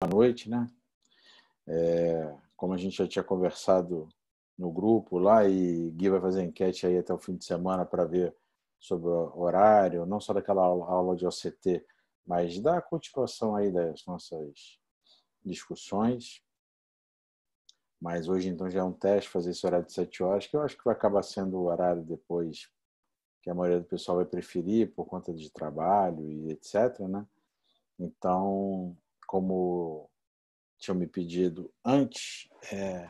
à noite, né? É, como a gente já tinha conversado no grupo lá e Gui vai fazer enquete aí até o fim de semana para ver sobre o horário, não só daquela aula de OCT, mas da continuação aí das nossas discussões. Mas hoje então já é um teste fazer esse horário de 7 horas, que eu acho que vai acabar sendo o horário depois que a maioria do pessoal vai preferir por conta de trabalho e etc, né? Então, como tinham me pedido antes, é,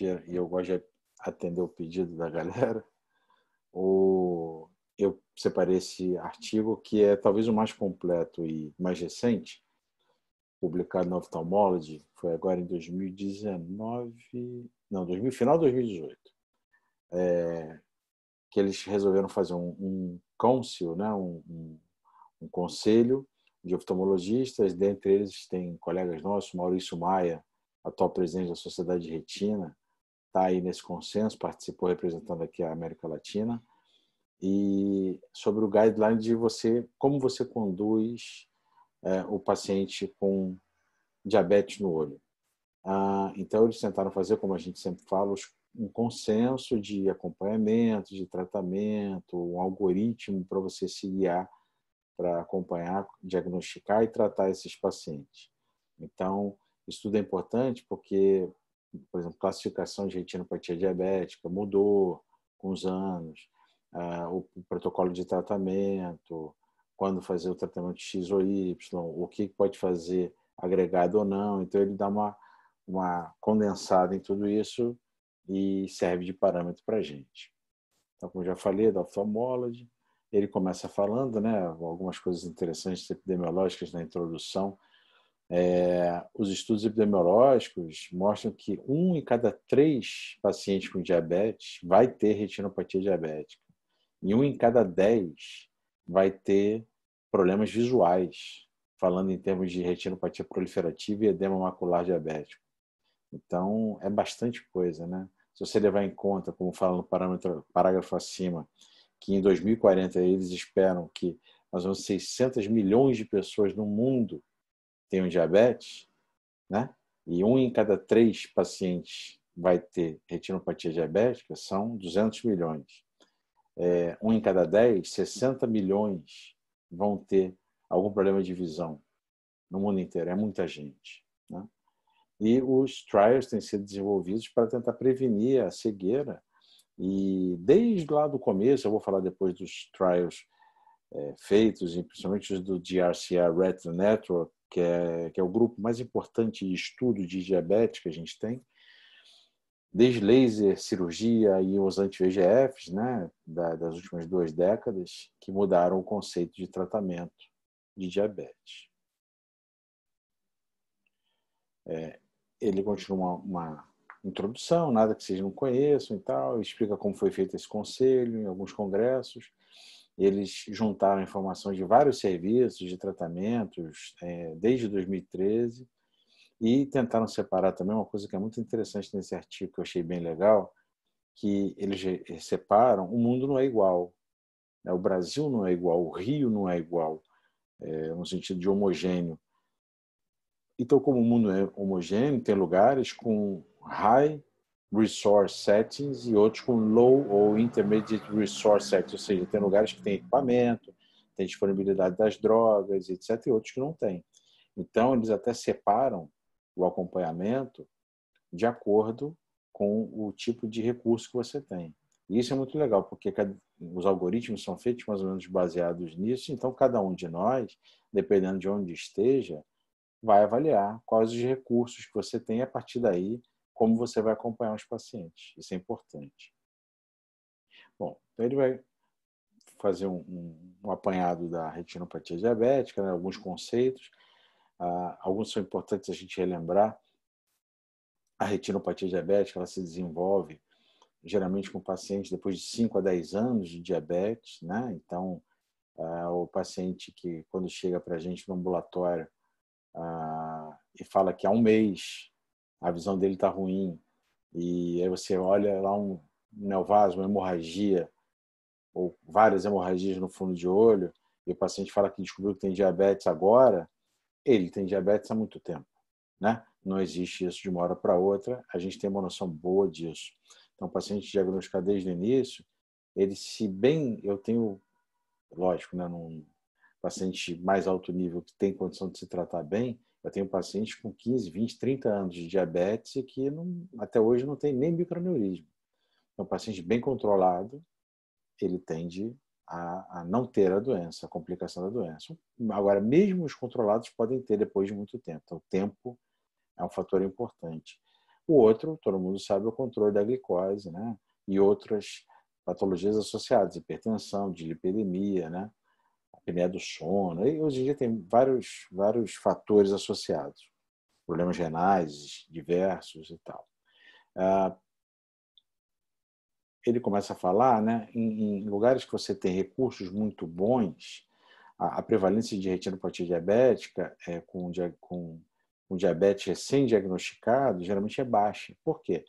e eu gosto de atender o pedido da galera, o, eu separei esse artigo que é talvez o mais completo e mais recente, publicado na Ophthalmology, foi agora em 2019, não, 2000, final de 2018, é, que eles resolveram fazer um, um council, né, um, um, um conselho de oftalmologistas, dentre eles tem colegas nossos, Maurício Maia, atual presidente da Sociedade de Retina, está aí nesse consenso, participou representando aqui a América Latina, e sobre o guideline de você, como você conduz é, o paciente com diabetes no olho. Ah, então, eles tentaram fazer, como a gente sempre fala, um consenso de acompanhamento, de tratamento, um algoritmo para você se guiar para acompanhar, diagnosticar e tratar esses pacientes. Então, isso tudo é importante porque, por exemplo, classificação de retinopatia diabética mudou com os anos, ah, o protocolo de tratamento, quando fazer o tratamento X ou Y, o que pode fazer agregado ou não. Então, ele dá uma, uma condensada em tudo isso e serve de parâmetro para a gente. Então, como já falei, da oftalmology, ele começa falando, né, algumas coisas interessantes epidemiológicas na introdução. É, os estudos epidemiológicos mostram que um em cada três pacientes com diabetes vai ter retinopatia diabética e um em cada dez vai ter problemas visuais, falando em termos de retinopatia proliferativa e edema macular diabético. Então, é bastante coisa, né? Se você levar em conta, como fala no parâmetro, parágrafo acima, que em 2040 eles esperam que mais ou menos 600 milhões de pessoas no mundo tenham diabetes, né? e um em cada três pacientes vai ter retinopatia diabética, são 200 milhões. É, um em cada dez, 60 milhões vão ter algum problema de visão no mundo inteiro. É muita gente. Né? E os trials têm sido desenvolvidos para tentar prevenir a cegueira e desde lá do começo, eu vou falar depois dos trials é, feitos, principalmente os do DRCA Retina Network, que é, que é o grupo mais importante de estudo de diabetes que a gente tem, desde laser, cirurgia e os anti-VGFs, né, das últimas duas décadas, que mudaram o conceito de tratamento de diabetes. É, ele continua uma, introdução, nada que vocês não conheçam e tal, explica como foi feito esse conselho em alguns congressos. Eles juntaram informações de vários serviços, de tratamentos, é, desde 2013, e tentaram separar também uma coisa que é muito interessante nesse artigo, que eu achei bem legal, que eles eh, separam, o mundo não é igual, né? o Brasil não é igual, o Rio não é igual, é, no sentido de homogêneo. Então, como o mundo é homogêneo, tem lugares com High Resource Settings e outros com Low ou Intermediate Resource Settings, ou seja, tem lugares que tem equipamento, tem disponibilidade das drogas, etc., e outros que não tem. Então, eles até separam o acompanhamento de acordo com o tipo de recurso que você tem. E isso é muito legal, porque os algoritmos são feitos mais ou menos baseados nisso, então cada um de nós, dependendo de onde esteja, vai avaliar quais os recursos que você tem a partir daí como você vai acompanhar os pacientes. Isso é importante. Bom, então ele vai fazer um, um, um apanhado da retinopatia diabética, né, alguns conceitos. Ah, alguns são importantes a gente relembrar. A retinopatia diabética ela se desenvolve geralmente com pacientes depois de 5 a 10 anos de diabetes, né? Então, ah, o paciente que, quando chega para a gente no ambulatório ah, e fala que há um mês a visão dele está ruim, e aí você olha lá um neovaso, uma hemorragia, ou várias hemorragias no fundo de olho, e o paciente fala que descobriu que tem diabetes agora, ele tem diabetes há muito tempo, né? Não existe isso de uma hora para outra, a gente tem uma noção boa disso. Então, o paciente diagnosticado desde o início, ele se bem, eu tenho, lógico, né, num paciente mais alto nível que tem condição de se tratar bem, eu tenho pacientes com 15, 20, 30 anos de diabetes que não, até hoje não tem nem microneurismo. Então, é um paciente bem controlado, ele tende a, a, não ter a doença, a complicação da doença. Agora, mesmo os controlados podem ter depois de muito tempo. Então, o tempo é um fator importante. O outro, todo mundo sabe, é o controle da glicose, né? E outras patologias associadas, hipertensão, dilipidemia, né? apneia do sono. E hoje em dia tem vários, vários fatores associados, problemas renais diversos e tal. Ah, ele começa a falar, né, em, lugares que você tem recursos muito bons, a, a prevalência de retinopatia diabética é, com, com, com diabetes recém-diagnosticado geralmente é baixa. Por quê?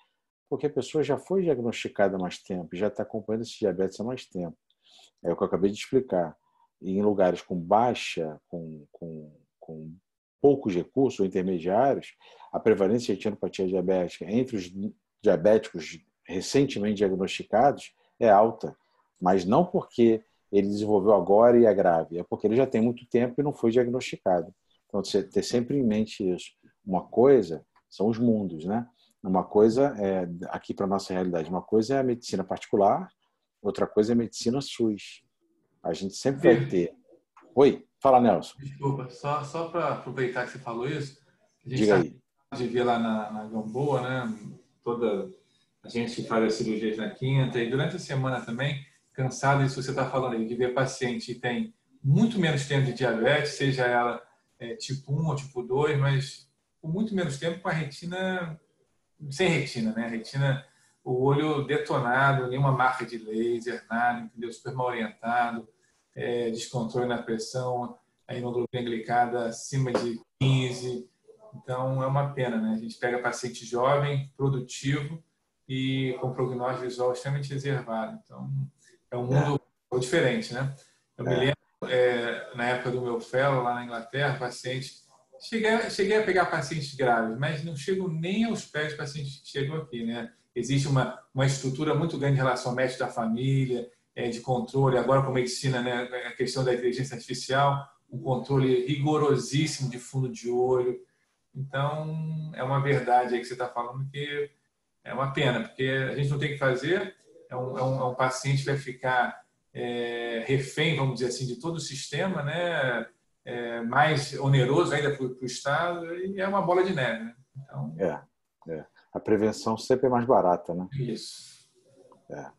Porque a pessoa já foi diagnosticada há mais tempo, já está acompanhando esse diabetes há mais tempo. É o que eu acabei de explicar em lugares com baixa, com, com, com poucos recursos ou intermediários, a prevalência de retinopatia diabética entre os diabéticos recentemente diagnosticados é alta, mas não porque ele desenvolveu agora e é grave, é porque ele já tem muito tempo e não foi diagnosticado. Então, você ter sempre em mente isso. Uma coisa são os mundos, né? Uma coisa é, aqui para nossa realidade, uma coisa é a medicina particular, outra coisa é a medicina SUS. A gente sempre vai ter. Oi, fala, Nelson. Desculpa, só, só para aproveitar que você falou isso, a gente Diga tá aí. de ver lá na, na Gamboa, né? Toda a gente faz as cirurgias na quinta e durante a semana também, cansado isso que você está falando aí, de ver paciente que tem muito menos tempo de diabetes, seja ela é, tipo 1 ou tipo 2, mas com muito menos tempo com a retina, sem retina, né? A retina o olho detonado, nenhuma marca de laser, nada, entendeu? Super mal orientado, é, descontrole na pressão, a hemoglobina glicada acima de 15. Então, é uma pena, né? A gente pega paciente jovem, produtivo e com prognóstico visual extremamente reservado. Então, é um mundo é. diferente, né? Eu é. me lembro, é, na época do meu fellow lá na Inglaterra, paciente Cheguei, cheguei a pegar pacientes graves, mas não chego nem aos pés de pacientes que chegam aqui, né? existe uma, uma estrutura muito grande em relação ao médico da família, é, de controle, agora com a medicina, né, a questão da inteligência artificial, um controle rigorosíssimo de fundo de olho. Então, é uma verdade aí que você está falando que é uma pena, porque a gente não tem que fazer, é um, é um, é um paciente que vai ficar é, refém, vamos dizer assim, de todo o sistema, né? É, mais oneroso ainda para o Estado, e é uma bola de neve. Né? Então... É, é a prevenção sempre é mais barata, né? Isso. É.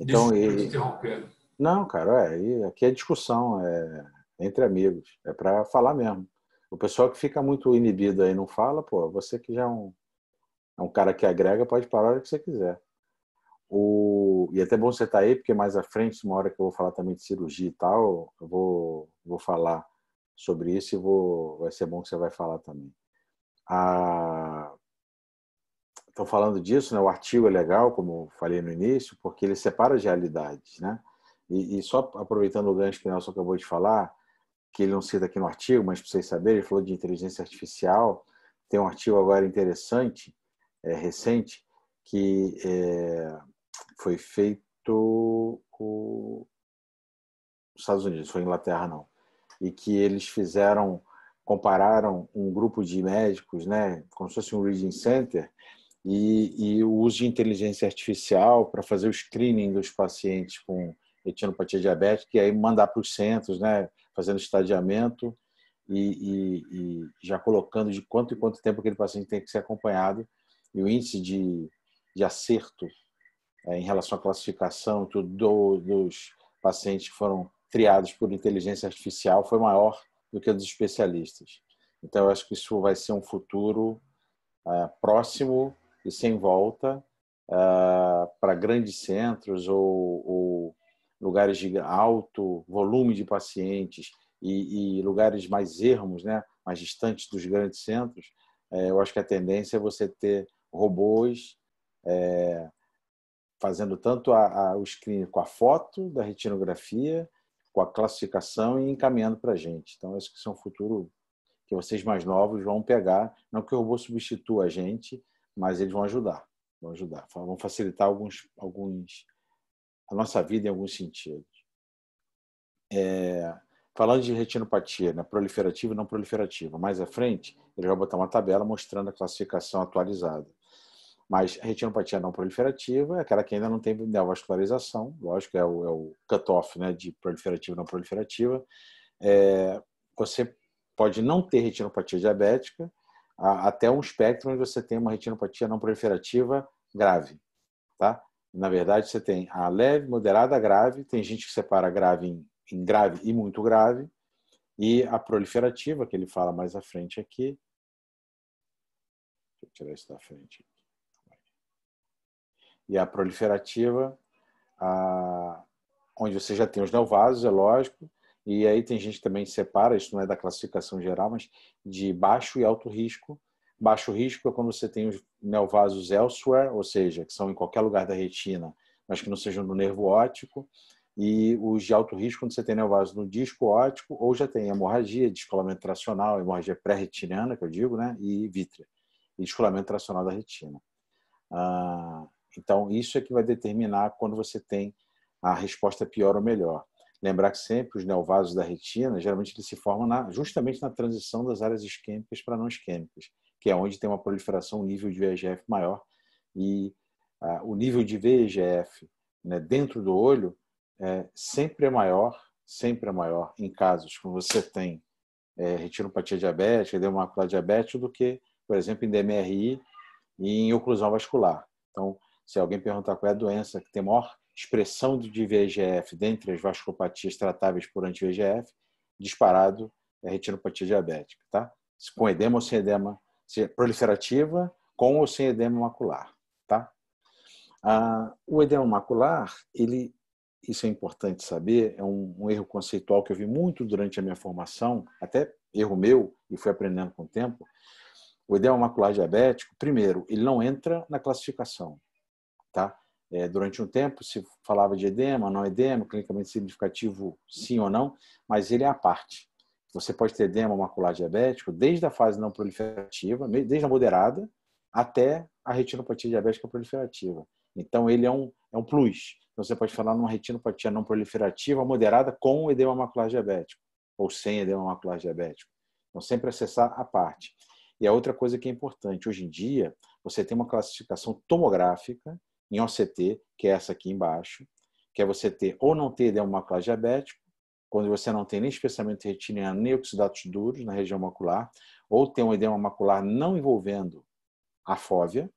Então, e... interromper. Não, cara, é, aqui é discussão, é entre amigos, é para falar mesmo. O pessoal que fica muito inibido aí não fala, pô, você que já é um, é um cara que agrega, pode parar a hora que você quiser. O... E é até bom você estar tá aí, porque mais à frente, uma hora que eu vou falar também de cirurgia e tal, eu vou, vou falar sobre isso e vou... vai ser bom que você vai falar também. A estou falando disso, né? o artigo é legal, como falei no início, porque ele separa as realidades. Né? E, e, só aproveitando o gancho que o Nelson acabou de falar, que ele não cita aqui no artigo, mas para vocês saberem, ele falou de inteligência artificial. Tem um artigo agora interessante, é, recente, que é, foi feito nos Estados Unidos, foi Inglaterra não, e que eles fizeram compararam um grupo de médicos, né, como se fosse um reading center, e, e o uso de inteligência artificial para fazer o screening dos pacientes com etinopatia diabética e aí mandar para os centros, né, fazendo estadiamento e, e, e, já colocando de quanto em quanto tempo aquele paciente tem que ser acompanhado e o índice de, de acerto é, em relação à classificação tudo, dos pacientes que foram triados por inteligência artificial foi maior do que dos especialistas. Então, eu acho que isso vai ser um futuro é, próximo e sem volta uh, para grandes centros ou, ou, lugares de alto volume de pacientes e, e, lugares mais ermos, né, mais distantes dos grandes centros, uh, eu acho que a tendência é você ter robôs uh, fazendo tanto a, a, o screening com a foto da retinografia, com a classificação e encaminhando para a gente. Então, acho que é um futuro que vocês mais novos vão pegar, não que o robô substitua a gente, mas eles vão ajudar, vão ajudar, vão facilitar alguns, alguns a nossa vida em alguns sentidos. É, falando de retinopatia, né, proliferativa e não proliferativa, mais à frente ele vai botar uma tabela mostrando a classificação atualizada. Mas a retinopatia não proliferativa é aquela que ainda não tem neovascularização, lógico, é o, é o né, de proliferativa e não proliferativa. É, você pode não ter retinopatia diabética, a, até um espectro onde você tem uma retinopatia não proliferativa grave. Tá? Na verdade, você tem a leve, moderada, grave, tem gente que separa grave em, em grave e muito grave, e a proliferativa, que ele fala mais à frente aqui. Deixa eu tirar isso da frente. E a proliferativa, a, onde você já tem os neovasos, é lógico, e aí tem gente que também separa, isso não é da classificação geral, mas de baixo e alto risco. Baixo risco é quando você tem os neovasos elsewhere, ou seja, que são em qualquer lugar da retina, mas que não sejam do nervo óptico. E os de alto risco, quando você tem neovasos no disco óptico, ou já tem hemorragia, descolamento tracional, hemorragia pré-retiniana, que eu digo, né? e vítrea, e descolamento tracional da retina. Ah, então, isso é que vai determinar quando você tem a resposta pior ou melhor. Lembrar que sempre os neovasos da retina, geralmente eles se formam na, justamente na transição das áreas isquêmicas para não isquêmicas, que é onde tem uma proliferação, um nível de VEGF maior. E ah, o nível de VEGF né, dentro do olho é, sempre é maior, sempre é maior em casos quando você tem é, retinopatia diabética, edema macular do que, por exemplo, em DMRI e em oclusão vascular. Então, se alguém perguntar qual é a doença que tem maior expressão de VEGF dentre as vasculopatias tratáveis por anti-VEGF, disparado é retinopatia diabética, tá? Com edema ou sem edema é proliferativa, com ou sem edema macular, tá? Ah, o edema macular, ele, isso é importante saber, é um, um erro conceitual que eu vi muito durante a minha formação, até erro meu, e fui aprendendo com o tempo. O edema macular diabético, primeiro, ele não entra na classificação, tá? É, durante um tempo se falava de edema, não edema, clinicamente significativo sim ou não, mas ele é a parte. Você pode ter edema macular diabético desde a fase não proliferativa, desde a moderada, até a retinopatia diabética proliferativa. Então, ele é um, é um plus. Então, você pode falar numa retinopatia não proliferativa moderada com edema macular diabético, ou sem edema macular diabético. Então, sempre acessar a parte. E a outra coisa que é importante, hoje em dia, você tem uma classificação tomográfica em OCT, que é essa aqui embaixo, que é você ter ou não ter edema macular diabético, quando você não tem nem espessamento retiniano nem oxidatos duros na região macular, ou ter um edema macular não envolvendo a fóvea,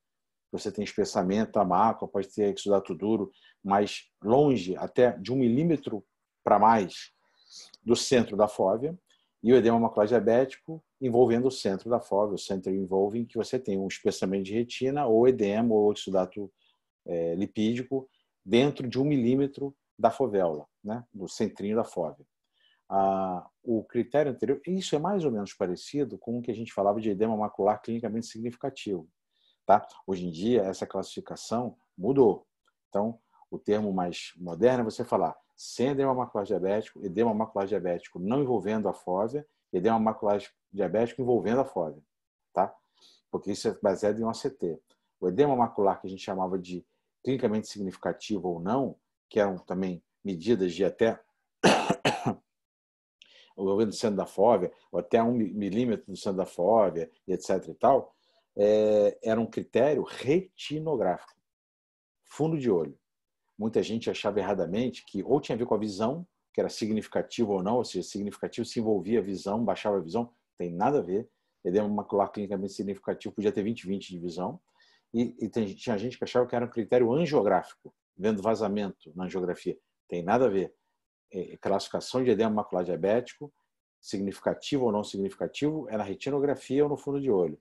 você tem espessamento, a mácula, pode ter exudato duro, mas longe, até de um milímetro para mais, do centro da fóvea, e o edema macular diabético envolvendo o centro da fóvea, o centro envolving, que você tem um espessamento de retina, ou edema, ou exudato é, lipídico dentro de um milímetro da fovéola, né? do centrinho da fóvea. Ah, o critério anterior, isso é mais ou menos parecido com o que a gente falava de edema macular clinicamente significativo. Tá? Hoje em dia, essa classificação mudou. Então, o termo mais moderno é você falar sem edema macular diabético, edema macular diabético não envolvendo a fóvea, edema macular diabético envolvendo a fóvea, tá? Porque isso é baseado em um ACT. O edema macular que a gente chamava de clinicamente significativo ou não, que eram também medidas de até o envolvendo do centro da fóvea, ou até um milímetro do centro da fóvea, etc. e tal, é, era um critério retinográfico, fundo de olho. Muita gente achava erradamente que ou tinha a ver com a visão, que era significativo ou não, ou seja, significativo se envolvia a visão, baixava a visão, tem nada a ver. Edema é macular clinicamente significativo podia ter 20-20 de visão, e, e tem, tinha gente que achava que era um critério angiográfico, vendo vazamento na angiografia. Tem nada a ver. É, é, classificação de edema macular diabético, significativo ou não significativo, é na retinografia ou no fundo de olho.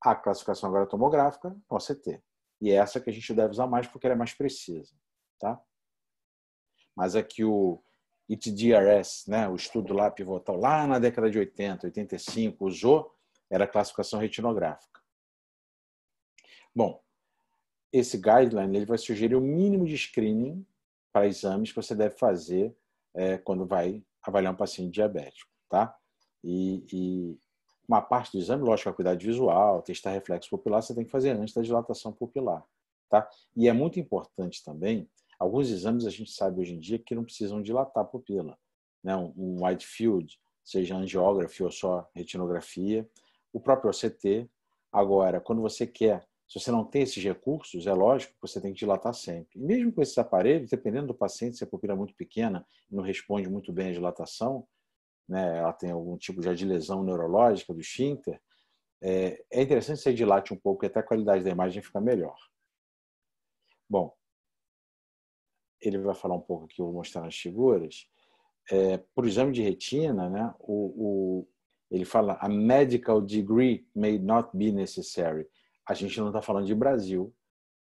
A classificação agora tomográfica, no CT E é essa que a gente deve usar mais porque ela é mais precisa. Tá? Mas aqui é o ITDRS, né, o estudo lá pivotal, lá na década de 80, 85, usou, era classificação retinográfica. Bom, esse guideline ele vai sugerir o mínimo de screening para exames que você deve fazer é, quando vai avaliar um paciente diabético, tá? E, e uma parte do exame, lógico, é cuidado visual, testar reflexo pupilar, você tem que fazer antes da dilatação pupilar, tá? E é muito importante também, alguns exames a gente sabe hoje em dia que não precisam dilatar a pupila, né? Um, um wide field, seja angiografia ou só retinografia, o próprio OCT. Agora, quando você quer se você não tem esses recursos, é lógico que você tem que dilatar sempre. E mesmo com esses aparelhos, dependendo do paciente, se a pupila é muito pequena e não responde muito bem à dilatação, né, ela tem algum tipo já de lesão neurológica do esfíncter, é, é interessante você dilate um pouco, que até a qualidade da imagem fica melhor. Bom, ele vai falar um pouco aqui, eu vou mostrar nas figuras. É, Por exame de retina, né, o, o, ele fala a medical degree may not be necessary a gente não está falando de Brasil,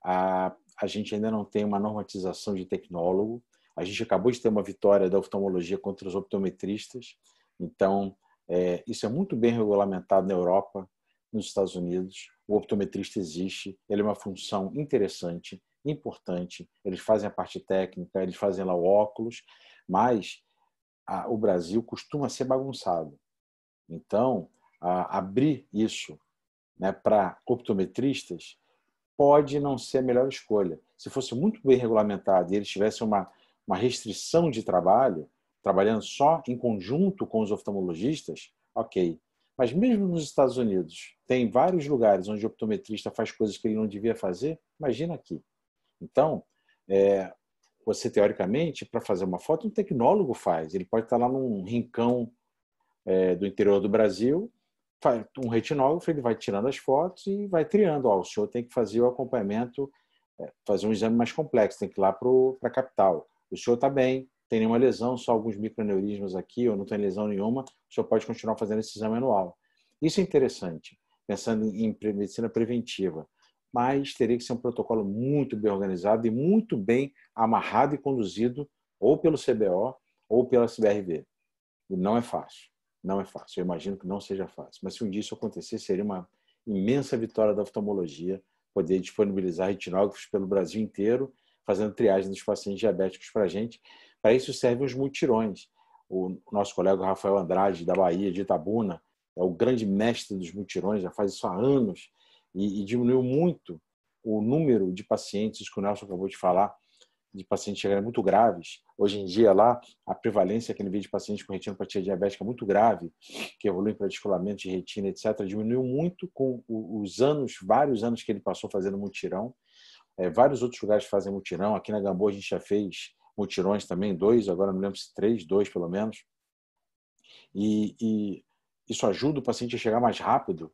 a, a gente ainda não tem uma normatização de tecnólogo, a gente acabou de ter uma vitória da oftalmologia contra os optometristas, então é, isso é muito bem regulamentado na Europa, nos Estados Unidos, o optometrista existe, ele é uma função interessante, importante, eles fazem a parte técnica, eles fazem lá o óculos, mas a, o Brasil costuma ser bagunçado. Então, a, abrir isso né, para optometristas pode não ser a melhor escolha. Se fosse muito bem regulamentado e eles tivessem uma, uma restrição de trabalho, trabalhando só em conjunto com os oftalmologistas, ok. Mas mesmo nos Estados Unidos, tem vários lugares onde o optometrista faz coisas que ele não devia fazer, imagina aqui. Então, é, você teoricamente, para fazer uma foto, um tecnólogo faz. Ele pode estar lá num rincão é, do interior do Brasil um retinógrafo, ele vai tirando as fotos e vai triando. Ó, o senhor tem que fazer o acompanhamento, é, fazer um exame mais complexo, tem que ir lá para a capital. O senhor está bem, tem nenhuma lesão, só alguns microaneurismas aqui, ou não tem lesão nenhuma, o senhor pode continuar fazendo esse exame anual. Isso é interessante, pensando em medicina preventiva. Mas teria que ser um protocolo muito bem organizado e muito bem amarrado e conduzido ou pelo CBO ou pela CBRV. E não é fácil. Não é fácil, eu imagino que não seja fácil. Mas se um dia isso acontecer, seria uma imensa vitória da oftalmologia poder disponibilizar retinógrafos pelo Brasil inteiro, fazendo triagem dos pacientes diabéticos para a gente. Para isso servem os multirões. O nosso colega Rafael Andrade, da Bahia, de Itabuna, é o grande mestre dos multirões, já faz isso há anos, e, e diminuiu muito o número de pacientes que o Nelson acabou de falar, de pacientes chegarem muito graves. Hoje em dia, lá, a prevalência que ele vê de pacientes com retinopatia diabética muito grave, que evolui para descolamento de retina, etc., diminuiu muito com os anos, vários anos que ele passou fazendo mutirão. É, vários outros lugares fazem mutirão. Aqui na Gamboa a gente já fez mutirões também, dois, agora não lembro se três, dois pelo menos. E, e isso ajuda o paciente a chegar mais rápido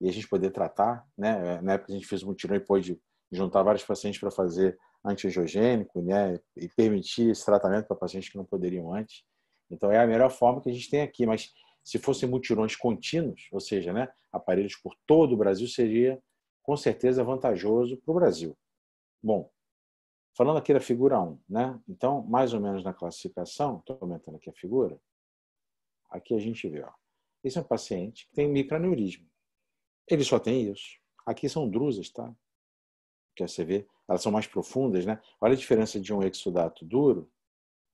e a gente poder tratar. Né? É, na época a gente fez um mutirão e pôde juntar vários pacientes para fazer antiangiogênico, né, e permitir esse tratamento para pacientes que não poderiam antes. Então é a melhor forma que a gente tem aqui, mas se fossem mutirões contínuos, ou seja, né, aparelhos por todo o Brasil, seria com certeza vantajoso para o Brasil. Bom, falando aqui da figura 1, né? então, mais ou menos na classificação, estou aumentando aqui a figura, aqui a gente vê, ó, esse é um paciente que tem microaneurisma. Ele só tem isso. Aqui são drusas, tá? Quer é você ver? elas são mais profundas, né? Olha a diferença de um exudato duro,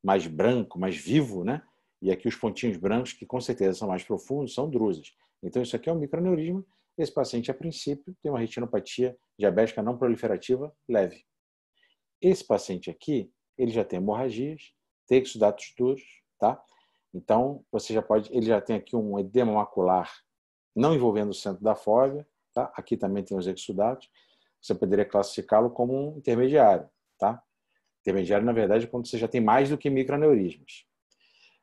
mais branco, mais vivo, né? E aqui os pontinhos brancos, que com certeza são mais profundos, são drusas. Então, isso aqui é um microaneurisma. Esse paciente, a princípio, tem uma retinopatia diabética não proliferativa leve. Esse paciente aqui, ele já tem hemorragias, tem exudatos duros, tá? Então, você já pode, ele já tem aqui um edema macular não envolvendo o centro da fóvea, tá? Aqui também tem os exudatos você poderia classificá-lo como um intermediário. Tá? Intermediário, na verdade, é quando você já tem mais do que microaneurismas.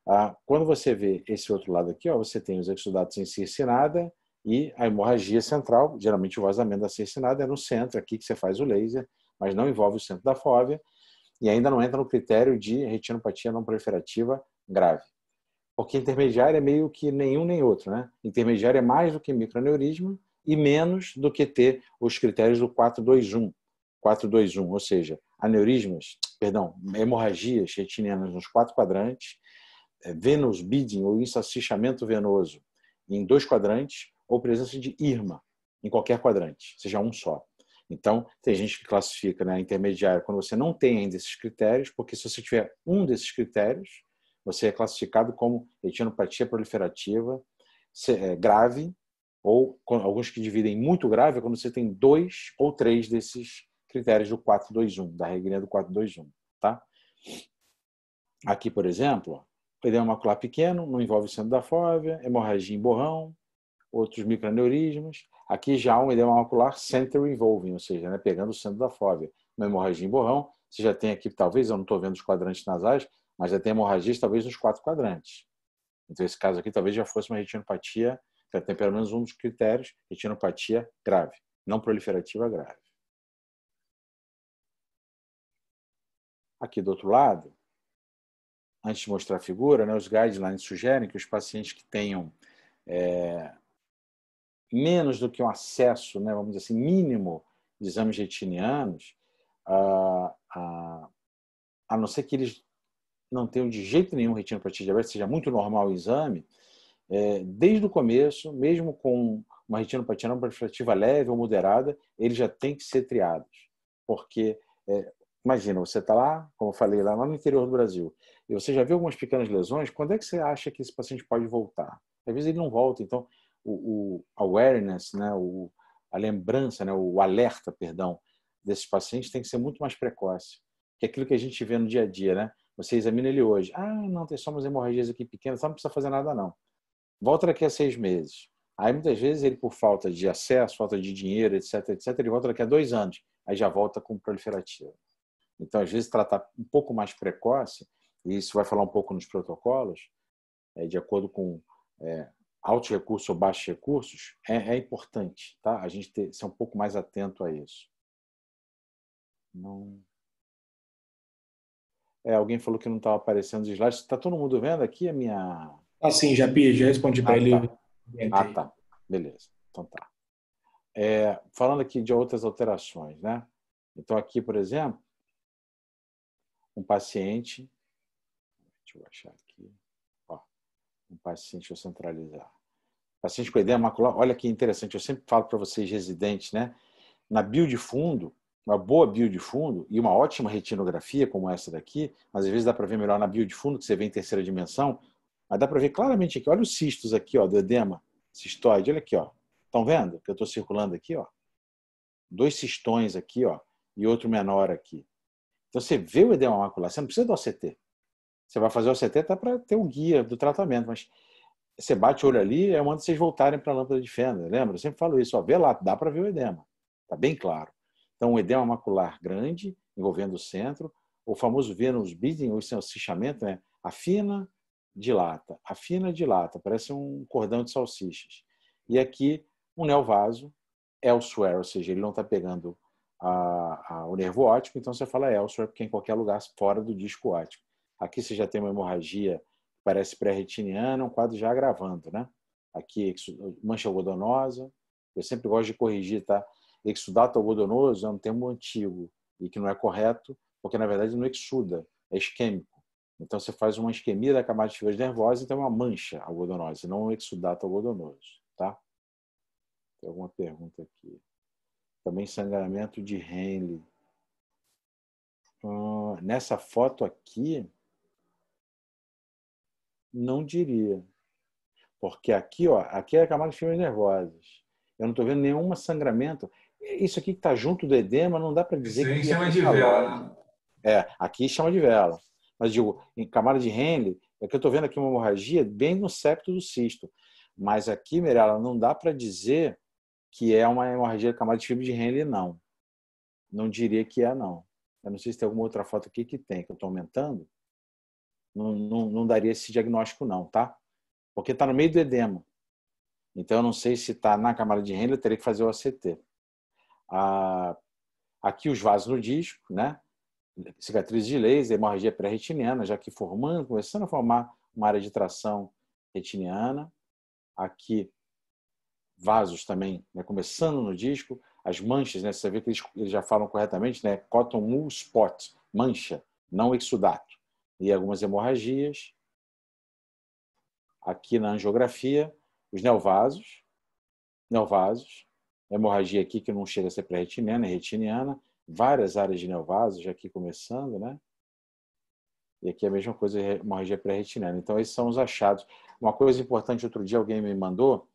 Ah, quando você vê esse outro lado aqui, ó, você tem os exudatos em circinada e a hemorragia central, geralmente o vazamento da circinada é no centro é aqui que você faz o laser, mas não envolve o centro da fóvea e ainda não entra no critério de retinopatia não proliferativa grave. Porque intermediário é meio que nenhum nem outro, né? Intermediário é mais do que microaneurisma, e menos do que ter os critérios do 421, 421, ou seja, aneurismas, perdão, hemorragias retinianas nos quatro quadrantes, é, venous bleeding ou insacinchamento venoso em dois quadrantes ou presença de IRMA em qualquer quadrante, seja um só. Então, tem gente que classifica na né, intermediária quando você não tem ainda esses critérios, porque se você tiver um desses critérios, você é classificado como retinopatia proliferativa é, grave ou alguns que dividem muito grave, é quando você tem dois ou três desses critérios do 421, da regrinha do 421, tá? Aqui, por exemplo, edema macular pequeno, não envolve o centro da fóvea, hemorragia em borrão, outros microaneurismas. Aqui já um edema macular center involving, ou seja, né, pegando o centro da fóvea. Uma hemorragia em borrão, você já tem aqui, talvez, eu não estou vendo os quadrantes nasais, mas já tem hemorragias talvez nos quatro quadrantes. Então, esse caso aqui talvez já fosse uma retinopatia então, tem pelo menos um dos critérios, retinopatia grave, não proliferativa grave. Aqui do outro lado, antes de mostrar a figura, né, os guidelines sugerem que os pacientes que tenham é, menos do que um acesso, né, vamos dizer assim, mínimo de exames retinianos, a, a, a não ser que eles não tenham de jeito nenhum retinopatia diabética, seja muito normal o exame, é, desde o começo, mesmo com uma retinopatia não proliferativa leve ou moderada, eles já têm que ser triados. Porque, é, imagina, você está lá, como eu falei, lá no interior do Brasil, e você já viu algumas pequenas lesões, quando é que você acha que esse paciente pode voltar? Às vezes ele não volta, então o, o awareness, né, o, a lembrança, né, o alerta, perdão, desses pacientes tem que ser muito mais precoce. Que é aquilo que a gente vê no dia a dia, né? Você examina ele hoje. Ah, não, tem só umas hemorragias aqui pequenas, não precisa fazer nada, não volta daqui a seis meses. Aí muitas vezes ele, por falta de acesso, falta de dinheiro, etc, etc, ele volta daqui a dois anos, aí já volta com proliferativa. Então, às vezes, tratar um pouco mais precoce, e isso vai falar um pouco nos protocolos, é, de acordo com é, altos recursos ou baixos recursos, é, é importante, tá? A gente ter, ser um pouco mais atento a isso. Não. É, alguém falou que não estava aparecendo os slides. Está todo mundo vendo aqui a minha Assim, já pedi já respondi para ah, ele. Tá. Ah, tá. Beleza. Então tá. É, falando aqui de outras alterações, né? Então, aqui, por exemplo, um paciente. Deixa eu achar aqui. Ó, um paciente, deixa eu centralizar. Paciente com edema macular, olha que interessante, eu sempre falo para vocês, residentes, né? Na bio de fundo, uma boa bio de fundo e uma ótima retinografia como essa daqui, mas às vezes dá para ver melhor na bio de fundo, que você vê em terceira dimensão, mas dá para ver claramente aqui, olha os cistos aqui, ó, do edema cistoide, olha aqui, ó. Estão vendo que eu estou circulando aqui, ó? Dois cistões aqui, ó, e outro menor aqui. Então você vê o edema macular, você não precisa do OCT. Você vai fazer o OCT até para ter um guia do tratamento, mas você bate o olho ali, é manda vocês voltarem para a lâmpada de fenda, lembra? Eu sempre falo isso, ó, vê lá, dá para ver o edema, tá bem claro. Então, o edema macular grande, envolvendo o centro, o famoso vênus bleeding, ou esse é o cichamento, né? afina, dilata, a fina dilata, parece um cordão de salsichas. E aqui um neovaso, elsewhere, ou seja, ele não está pegando a, a, o nervo ótico, então você fala elsewhere, porque é em qualquer lugar fora do disco ótico, Aqui você já tem uma hemorragia parece pré-retiniana, um quadro já agravando, né? Aqui, mancha algodonosa, eu sempre gosto de corrigir, tá? Exudato algodonoso é um termo antigo e que não é correto, porque na verdade não exuda, é isquêmico. Então, você faz uma isquemia da camada de fibras nervosas, então é uma mancha algodonosa, não um exudato algodonoso. Tá? Tem alguma pergunta aqui. Também sangramento de Henle. Ah, nessa foto aqui, não diria. Porque aqui, ó, aqui é a camada de fibras nervosas. Eu não estou vendo nenhum sangramento. Isso aqui que está junto do edema, não dá para dizer Sim, que. chama é de calor. Tá vela. Né? É, aqui chama de vela. Mas digo, em camada de Henle, é que eu estou vendo aqui uma hemorragia bem no septo do cisto. Mas aqui, Mirella, não dá para dizer que é uma hemorragia de camada de fibra de Henle, não. Não diria que é, não. Eu não sei se tem alguma outra foto aqui que tem, que eu estou aumentando. Não, não, não, daria esse diagnóstico, não, tá? Porque está no meio do edema. Então, eu não sei se está na camada de Henle, eu teria que fazer o ACT. Ah, aqui os vasos no disco, né? cicatriz de laser, hemorragia pré-retiniana, já que formando, começando a formar uma área de tração retiniana. Aqui, vasos também, né, começando no disco, as manchas, né, você vê que eles, eles já falam corretamente, né, cotton wool spot, mancha, não exudato. E algumas hemorragias. Aqui na angiografia, os neovasos, neovasos, hemorragia aqui que não chega a ser pré-retiniana, é retiniana, várias áreas de neovaso, já aqui começando, né? E aqui a mesma coisa, hemorragia pré-retinana. Então, esses são os achados. Uma coisa importante, outro dia alguém me mandou,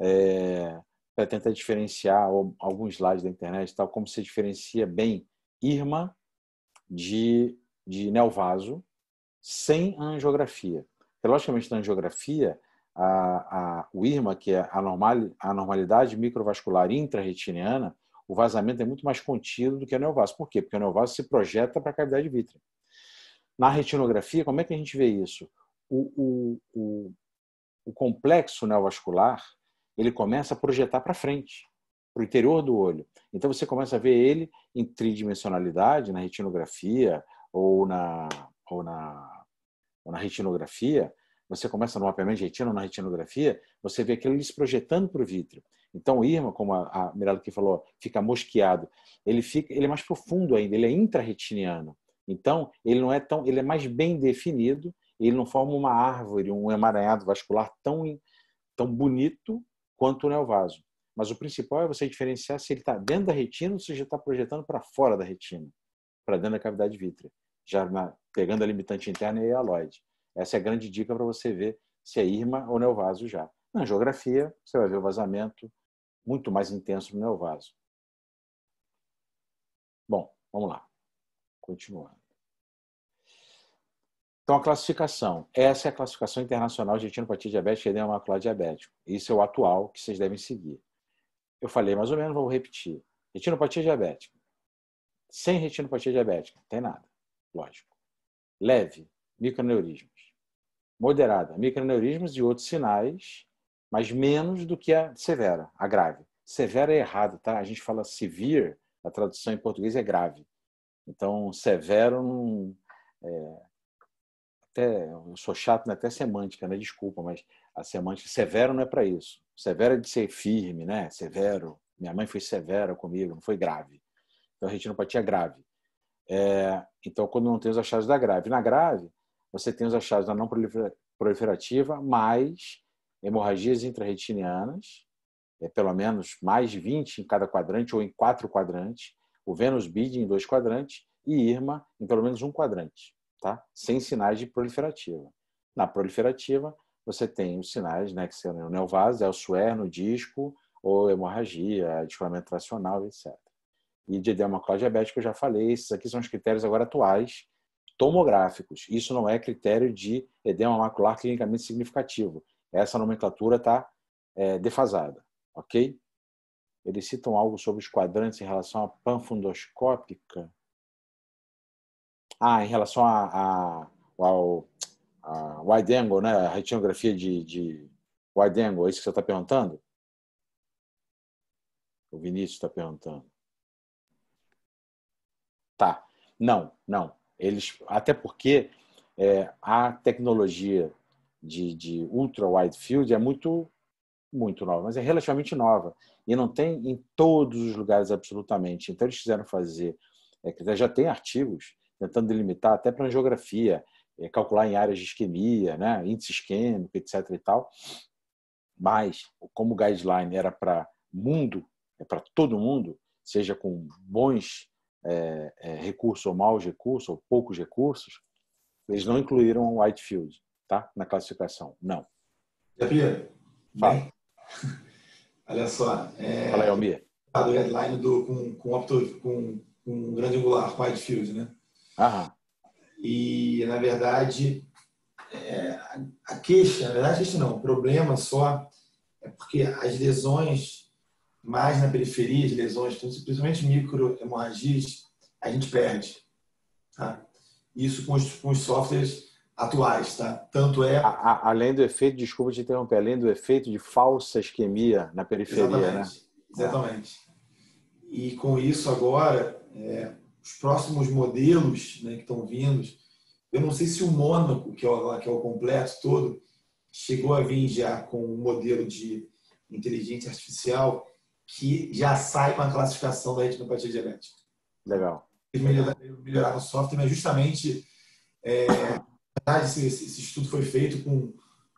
é, para tentar diferenciar alguns slides da internet, tal como se diferencia bem IRMA de, de neovaso sem angiografia. Porque, logicamente, na angiografia, a, a, o IRMA, que é a, normal, a normalidade microvascular intra-retiniana o vazamento é muito mais contido do que a neovasco. Por quê? Porque a neovasco se projeta para a cavidade vítrea. Na retinografia, como é que a gente vê isso? O, o, o, o complexo neovascular ele começa a projetar para frente, para o interior do olho. Então você começa a ver ele em tridimensionalidade na retinografia ou na, ou na, ou na retinografia. Você começa no mapeamento de retina ou na retinografia, você vê aquilo se projetando para o vítreo. Então, o Irma, como a, a que falou, fica mosqueado. Ele fica, ele é mais profundo ainda, ele é intraretiniano. Então, ele não é tão, ele é mais bem definido, ele não forma uma árvore, um emaranhado vascular tão tão bonito quanto o neovaso. Mas o principal é você diferenciar se ele está dentro da retina ou se já está projetando para fora da retina, para dentro da cavidade vítrea, já na, pegando a limitante interna e a aloide. Essa é a grande dica para você ver se é irma ou neovaso já. Na angiografia, você vai ver o vazamento muito mais intenso no neovaso. Bom, vamos lá. Continuando. Então, a classificação. Essa é a classificação internacional de retinopatia diabética e edema macular diabético. Isso é o atual que vocês devem seguir. Eu falei mais ou menos, vou repetir. Retinopatia diabética. Sem retinopatia diabética, tem nada, lógico. Leve, microneurismos. Moderada, microneurismos e outros sinais mas menos do que a severa, a grave. Severa é errado, tá? A gente fala severe, a tradução em português é grave. Então, severo é, até eu sou chato, né? até semântica, né? Desculpa, mas a semântica severo não é para isso. Severo é de ser firme, né? Severo. Minha mãe foi severa comigo, não foi grave. Então, a retinopatia é grave. É, então, quando não tem os achados da grave. Na grave, você tem os achados da não proliferativa, mais hemorragias intraretinianas, é pelo menos mais 20 em cada quadrante ou em quatro quadrantes, o Venus Bid em dois quadrantes e IRMA em pelo menos um quadrante, tá? sem sinais de proliferativa. Na proliferativa, você tem os sinais, né, que são né, o neovase, é o no disco, ou hemorragia, descolamento tracional, etc. E de edema diabético, eu já falei, esses aqui são os critérios agora atuais, tomográficos. Isso não é critério de edema macular clinicamente significativo. Essa nomenclatura está é, defasada, ok? Eles citam algo sobre os quadrantes em relação à panfundoscópica. Ah, em relação a, a, ao a wide angle, né? a retinografia de, de wide angle, é isso que você está perguntando? O Vinícius está perguntando. Tá. Não, não. Eles, até porque é, a tecnologia de, de ultra wide field é muito muito nova, mas é relativamente nova e não tem em todos os lugares absolutamente. Então eles quiseram fazer, é, já tem artigos tentando delimitar até para geografia é, calcular em áreas de isquemia, né, índice isquêmico, etc. e tal. Mas como o guideline era para mundo, é para todo mundo, seja com bons é, é, recursos ou maus recursos ou poucos recursos, eles não incluíram o Whitefield tá? na classificação. Não. Javier, fala. Olha só. É, fala aí, Almir. Tá, do headline do, com, com, com, com um grande angular, com Whitefield, né? Aham. E, na verdade, é, a queixa, na verdade, a queixa não, o problema só é porque as lesões mais na periferia, as lesões, principalmente microhemorragias, a gente perde. Tá? Isso com os, com os softwares atuais, tá? Tanto é. A, a, além do efeito, desculpa te interromper, além do efeito de falsa isquemia na periferia, né? exatamente, né? Exatamente. E com isso agora, é, os próximos modelos né, que estão vindo, eu não sei se o Mônaco, que é o, que é o completo todo, chegou a vir já com um modelo de inteligência artificial que já sai com a classificação da retinopatia diabética. Legal. Melhorar, melhoraram, o software, mas justamente é, esse, esse, estudo foi feito com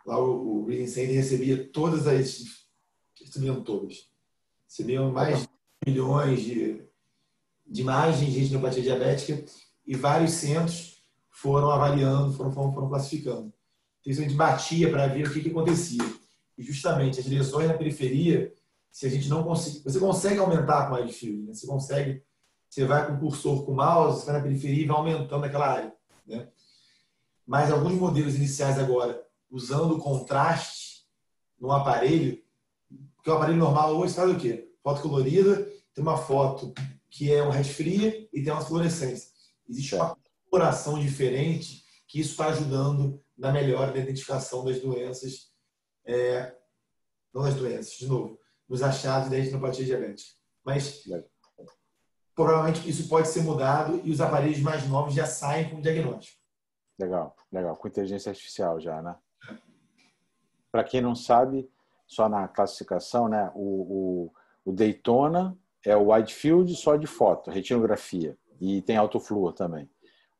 lá o, o Reading Center recebia todas as recebiam todas recebiam mais de milhões de, de imagens de retinopatia diabética e vários centros foram avaliando foram foram, foram classificando então, isso a gente batia para ver o que, que, acontecia e justamente as lesões na periferia se a gente não conseguir você consegue aumentar com a field né? você consegue você vai com o cursor com o mouse você vai na periferia e vai aumentando aquela área né? mas alguns modelos iniciais agora, usando contraste no aparelho, porque o aparelho normal hoje faz o quê? Foto colorida, tem uma foto que é um rede fria e tem uma fluorescência. Existe uma coloração diferente que isso está ajudando na melhora da identificação das doenças, é, não das doenças, de novo, nos achados da retinopatia diabética. Mas provavelmente isso pode ser mudado e os aparelhos mais novos já saem com o diagnóstico. Legal, legal. Com inteligência artificial já, né? Para quem não sabe, só na classificação, né? O, o, o Daytona é o wide field só de foto, retinografia. E tem alto também.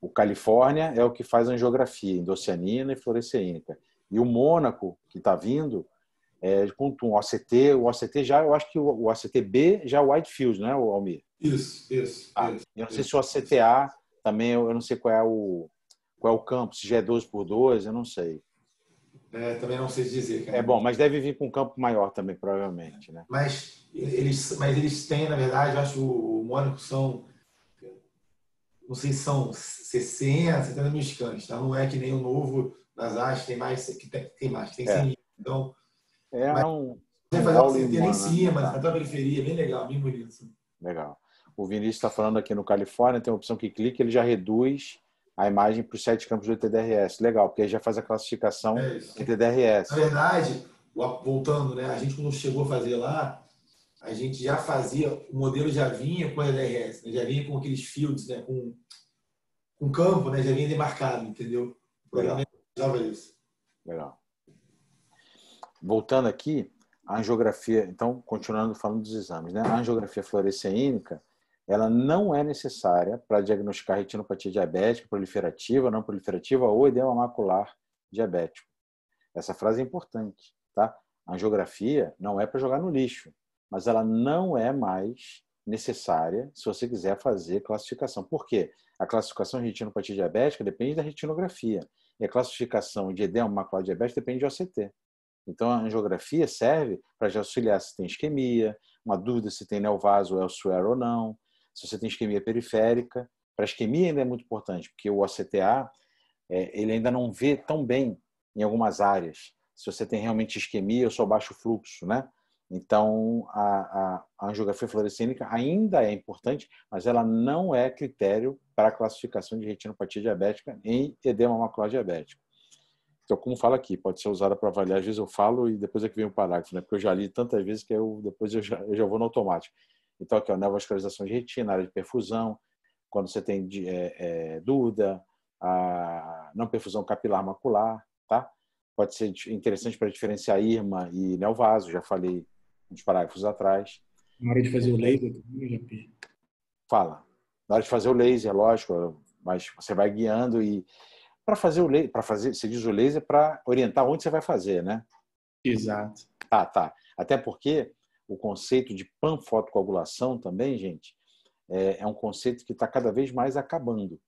O Califórnia é o que faz angiografia, indocianina e fluorescência E o Mônaco, que está vindo, é com um OCT. O OCT já, eu acho que o OCTB b já é field né, Almir? Isso, isso. Ah, isso eu não sei isso. se o OCTA também, eu não sei qual é o qual é o campo, se já é 12 por 12, eu não sei. É, também não sei dizer. Cara. É bom, mas deve vir com um campo maior também, provavelmente. Né? Mas, eles, mas eles têm, na verdade, eu acho o Mônaco são. Não sei se são 60, 70 mil scans, tá? não é que nem o novo das Asas, tem mais, que tem, tem mais, tem 100 é. mil. Então, é mas, um. Você fazer uma centena em né? cima, tá? na periferia, bem legal, bem bonito. Legal. O Vinícius está falando aqui no Califórnia, tem uma opção que clica, ele já reduz a imagem para os sete campos do TDRS. Legal, porque aí já faz a classificação é do TDRS. Na verdade, voltando, né? A gente quando chegou a fazer lá, a gente já fazia, o modelo já vinha com a ETDRS, né? já vinha com aqueles fields, né? Com, com campo, né? Já vinha demarcado, entendeu? O programa usava isso. Legal. Voltando aqui, a angiografia, então, continuando falando dos exames, né? A angiografia fluoresceínica, ela não é necessária para diagnosticar retinopatia diabética, proliferativa, não proliferativa ou edema macular diabético. Essa frase é importante, tá? A angiografia não é para jogar no lixo, mas ela não é mais necessária se você quiser fazer classificação. Por quê? A classificação de retinopatia diabética depende da retinografia e a classificação de edema macular diabético depende de OCT. Então, a angiografia serve para já auxiliar se tem isquemia, uma dúvida se tem neovaso elsewhere ou não, se você tem isquemia periférica. Para isquemia ainda é muito importante, porque o OCTA é, ele ainda não vê tão bem em algumas áreas. Se você tem realmente isquemia ou só baixo fluxo, né? Então, a, a, a angiografia fluorescênica ainda é importante, mas ela não é critério para a classificação de retinopatia diabética em edema macular diabético. Então, como fala aqui, pode ser usada para avaliar. Às vezes eu falo e depois é que vem o parágrafo, né? Porque eu já li tantas vezes que eu, depois eu já, eu já vou no automático. Então, aqui, ó, neovascularização de retina, área de perfusão, quando você tem é, é, dúvida, a não perfusão capilar macular, tá? Pode ser interessante para diferenciar IRMA e neovaso, já falei uns parágrafos atrás. Na hora de fazer o é, laser também, Fala. Na hora de fazer o laser, lógico, mas você vai guiando e para fazer o laser, para fazer, você diz o laser para orientar onde você vai fazer, né? Exato. Tá, tá. Até porque o conceito de panfotocoagulação também, gente, é, é, um conceito que está cada vez mais acabando,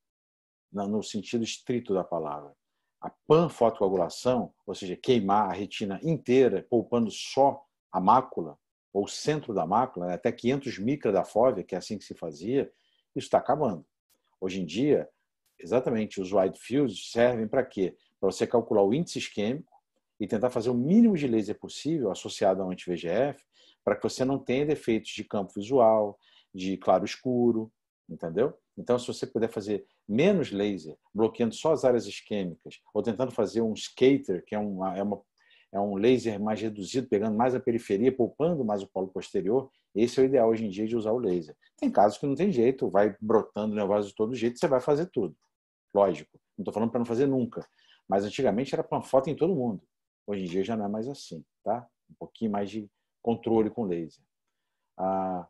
no sentido estrito da palavra. A panfotocoagulação, ou seja, queimar a retina inteira, poupando só a mácula, ou o centro da mácula, né, até 500 micra da fóvea, que é assim que se fazia, isso está acabando. Hoje em dia, exatamente, os wide fields servem para quê? Para você calcular o índice isquêmico e tentar fazer o mínimo de laser possível associado ao anti-VGF para que você não tenha defeitos de campo visual, de claro escuro, entendeu? Então, se você puder fazer menos laser, bloqueando só as áreas isquêmicas, ou tentando fazer um skater, que é, uma, é, uma, é um laser mais reduzido, pegando mais a periferia, poupando mais o polo posterior, esse é o ideal hoje em dia de usar o laser. Tem casos que não tem jeito, vai brotando neurose de todo jeito, você vai fazer tudo. Lógico. Não estou falando para não fazer nunca. Mas antigamente era panfota em todo mundo. Hoje em dia já não é mais assim, tá? Um pouquinho mais de controle com laser. Ah,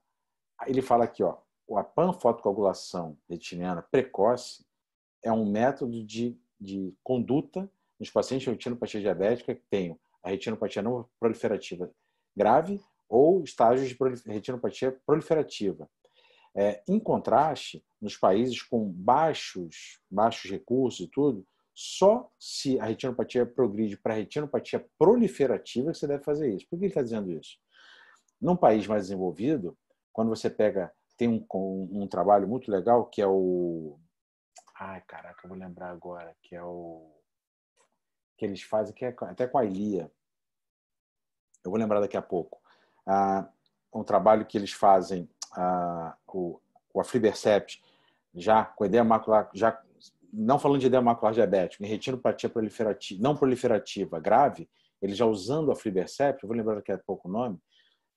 ele fala aqui, ó, a panfotocoagulação retiniana precoce é um método de, de conduta nos pacientes com retinopatia diabética que tenham a retinopatia não proliferativa grave ou estágios de retinopatia proliferativa. É, em contraste, nos países com baixos, baixos recursos e tudo, só se a retinopatia progride para a retinopatia proliferativa que você deve fazer isso. Por que ele está dizendo isso? Num país mais desenvolvido, quando você pega, tem um, um, um trabalho muito legal que é o. Ai, caraca, eu vou lembrar agora, que é o. Que eles fazem, que é até com a Ilia. Eu vou lembrar daqui a pouco. Ah, um trabalho que eles fazem, ah, o, o Aflibercept, já com edema macular, já não falando de edema diabético, em retinopatia proliferativa, não proliferativa grave, ele já usando a Flibercept, vou lembrar daqui a pouco o nome,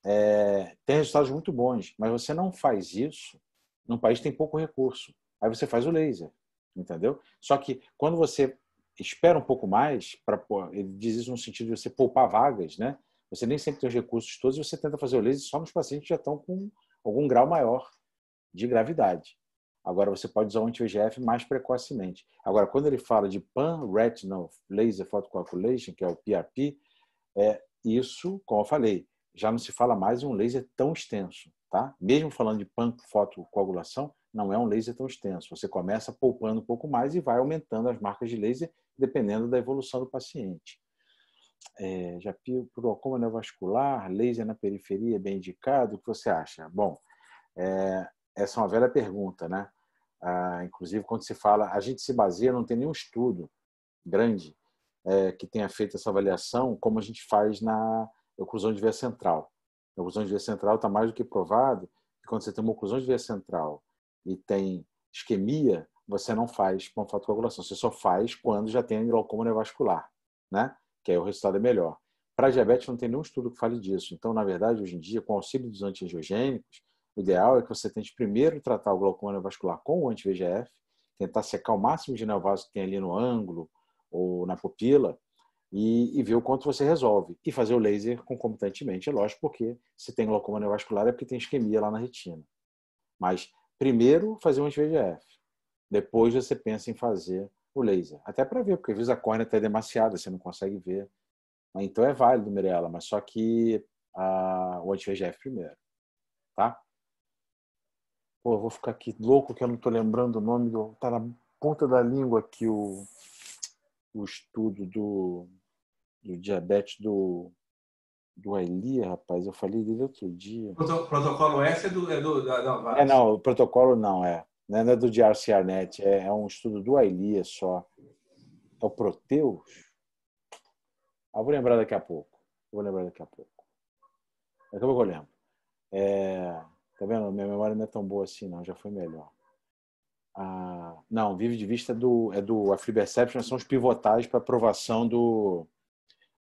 é, tem resultados muito bons, mas você não faz isso num país que tem pouco recurso. Aí você faz o laser, entendeu? Só que quando você espera um pouco mais, pra, ele diz isso no sentido de você poupar vagas, né? Você nem sempre tem os recursos todos e você tenta fazer o laser só nos pacientes que já estão com algum grau maior de gravidade. Agora, você pode usar o anti-VEGF mais precocemente. Agora, quando ele fala de Pan-Retinal Laser Photocoagulation, que é o PRP, é isso, como eu falei, já não se fala mais em um laser tão extenso. Tá? Mesmo falando de pan-fotocoagulação, não é um laser tão extenso. Você começa poupando um pouco mais e vai aumentando as marcas de laser, dependendo da evolução do paciente. É, já glaucoma neovascular, laser na periferia é bem indicado, o que você acha? Bom, é, essa é uma velha pergunta, né? Ah, inclusive, quando se fala, a gente se baseia, não tem nenhum estudo grande é, que tenha feito essa avaliação, como a gente faz na oclusão de via central. A oclusão de via central está mais do que provado que quando você tem uma oclusão de via central e tem isquemia, você não faz coagulação. você só faz quando já tem glaucoma nevascular, né? Que aí o resultado é melhor. Para diabetes não tem nenhum estudo que fale disso. Então, na verdade, hoje em dia, com o auxílio dos antiangiogênicos, o ideal é que você tente primeiro tratar o glaucoma vascular com o anti-VGF, tentar secar o máximo de neovaso que tem ali no ângulo ou na pupila e, e, ver o quanto você resolve. E fazer o laser concomitantemente, é lógico, porque se tem glaucoma neovascular é porque tem isquemia lá na retina. Mas primeiro fazer o anti-VGF, depois você pensa em fazer o laser. Até para ver, porque às vezes a córnea está demasiada, você não consegue ver. Então é válido, Mirella, mas só que ah, o anti-VGF primeiro. Tá? Pô, vou ficar aqui louco que eu não estou lembrando o nome. Do... Tá na ponta da língua aqui o, o estudo do, do diabetes do, do Eli, rapaz. Eu falei dele outro dia. Protocolo S é do. É, do, da, da é não, o protocolo não é. Não é, é do DRC Arnet, é, é um estudo do Ailia é só. É o Proteus? Ah, vou lembrar daqui a pouco. Vou lembrar daqui a pouco. Daqui a pouco eu lembro. É... Tá vendo? Minha memória não é tão boa assim, não. Já foi melhor. Ah, não, vive de vista é do, é do a são os pivotais para aprovação do.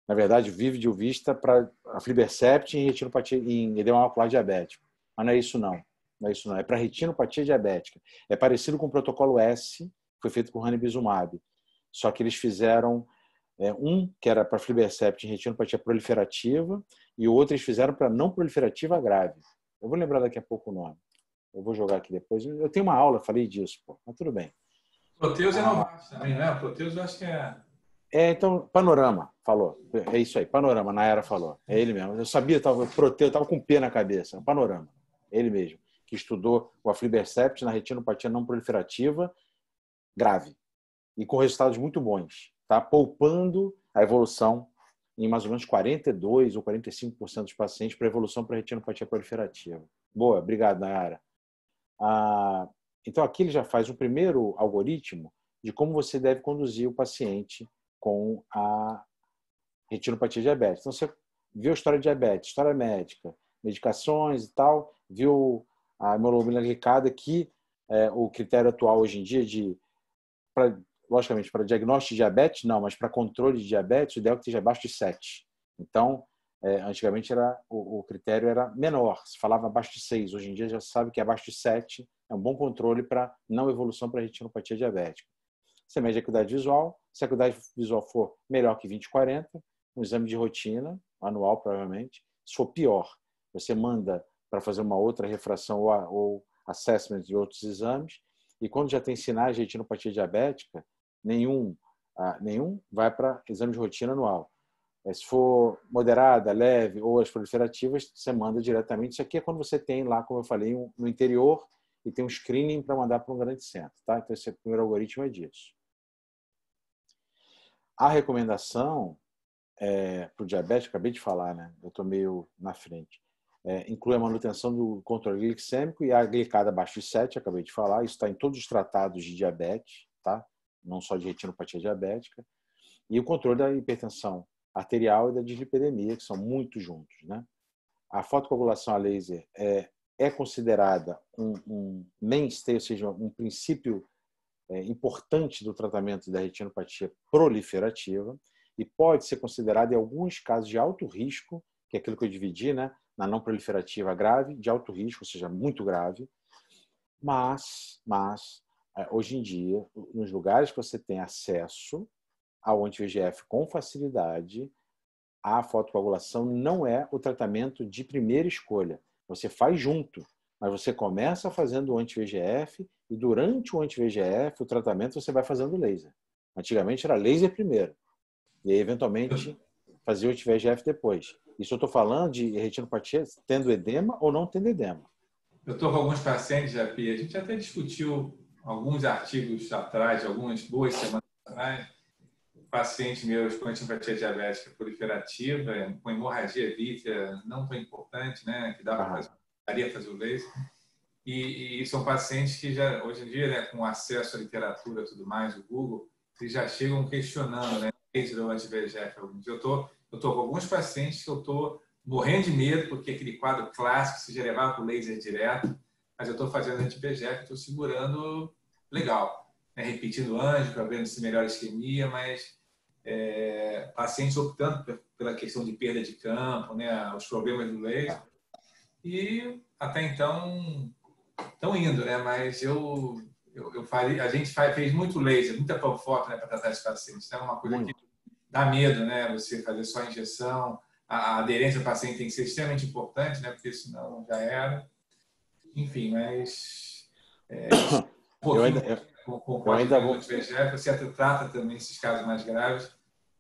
Na verdade, vive de vista para aflibercept e retinopatia em edema ocular diabético. Mas não é isso, não. Não é isso, não. É para retinopatia diabética. É parecido com o protocolo S, que foi feito com o ranibizumab. Só que eles fizeram é, um que era para aflibercept em retinopatia proliferativa e o outro eles fizeram para não proliferativa grave. Eu vou lembrar daqui a pouco o nome. Eu vou jogar aqui depois. Eu tenho uma aula, falei disso, pô. mas tudo bem. Proteus é ah. Novartis também, não é? Proteus eu acho que é. É, então, Panorama falou. É isso aí, Panorama, na era falou. É ele mesmo. Eu sabia, eu tava, Proteus, estava com um P na cabeça. Panorama, é ele mesmo. Que estudou o aflibercept na retinopatia não proliferativa grave. E com resultados muito bons, tá? Poupando a evolução em mais ou menos 42 ou 45% dos pacientes para evolução para retinopatia proliferativa. Boa, obrigado, Nayara. Ah, então, aqui ele já faz o primeiro algoritmo de como você deve conduzir o paciente com a retinopatia diabética. Então, você viu a história de diabetes, história médica, medicações e tal, viu a hemoglobina glicada, que é o critério atual hoje em dia de logicamente, para diagnóstico de diabetes, não, mas para controle de diabetes, o ideal é que esteja abaixo de 7. Então, é, antigamente era o, o, critério era menor, se falava abaixo de 6. Hoje em dia já se sabe que abaixo de 7 é um bom controle para não evolução para retinopatia diabética. Você mede a acuidade é visual, se a acuidade visual for melhor que 20 40, um exame de rotina, anual provavelmente, se for pior, você manda para fazer uma outra refração ou, ou assessment de outros exames, e quando já tem sinais de retinopatia diabética, nenhum, ah, nenhum vai para exame de rotina anual. Se for moderada, leve ou as proliferativas, você manda diretamente. Isso aqui é quando você tem lá, como eu falei, um, no interior e tem um screening para mandar para um grande centro. Tá? Então, esse é primeiro algoritmo é disso. A recomendação é, para o diabetes, acabei de falar, né? eu estou meio na frente, é, inclui a manutenção do controle glicêmico e a glicada abaixo de 7, acabei de falar, isso está em todos os tratados de diabetes, tá? não só de retinopatia diabética, e o controle da hipertensão arterial e da dislipidemia, que são muito juntos. Né? A fotocoagulação a laser é, é considerada um, um mainstay, ou seja, um princípio é, importante do tratamento da retinopatia proliferativa e pode ser considerada em alguns casos de alto risco, que é aquilo que eu dividi, né? na não proliferativa grave, de alto risco, ou seja, muito grave, mas, mas é, hoje em dia, nos lugares que você tem acesso ao anti-VEGF com facilidade, a fotocoagulação não é o tratamento de primeira escolha. Você faz junto, mas você começa fazendo o anti-VEGF e durante o anti-VEGF, o tratamento, você vai fazendo laser. Antigamente era laser primeiro e aí, eventualmente fazia o anti-VEGF depois. Isso eu estou falando de retinopatia tendo edema ou não tendo edema. Eu estou com alguns pacientes, já, Pia. A gente até discutiu alguns artigos atrás, algumas duas semanas atrás, um paciente meu com antipatia diabética proliferativa, com hemorragia vítrea não tão importante, né, que dava para fazer o laser. E, e, são pacientes que já, hoje em dia, né, com acesso à literatura e tudo mais, o Google, eles já chegam questionando, né, laser ou anti-VEGF. Eu estou, eu tô com alguns pacientes que eu estou morrendo de medo, porque aquele quadro clássico, se já levar para o laser direto, mas eu estou fazendo anti-PGF, estou segurando legal, né? repetindo para ver se melhora a isquemia, mas é, pacientes optando pela questão de perda de campo, né? os problemas do laser, e até então estão indo, né? mas eu, eu, eu falei, a gente fez muito laser, muita panfoto né, para tratar os pacientes, então, é uma coisa muito. que dá medo, né? você fazer só a injeção, a aderência do paciente tem que ser extremamente importante, né? porque senão já era. Enfim, mas. É, um eu ainda, eu, com, eu ainda vou. Você trata também esses casos mais graves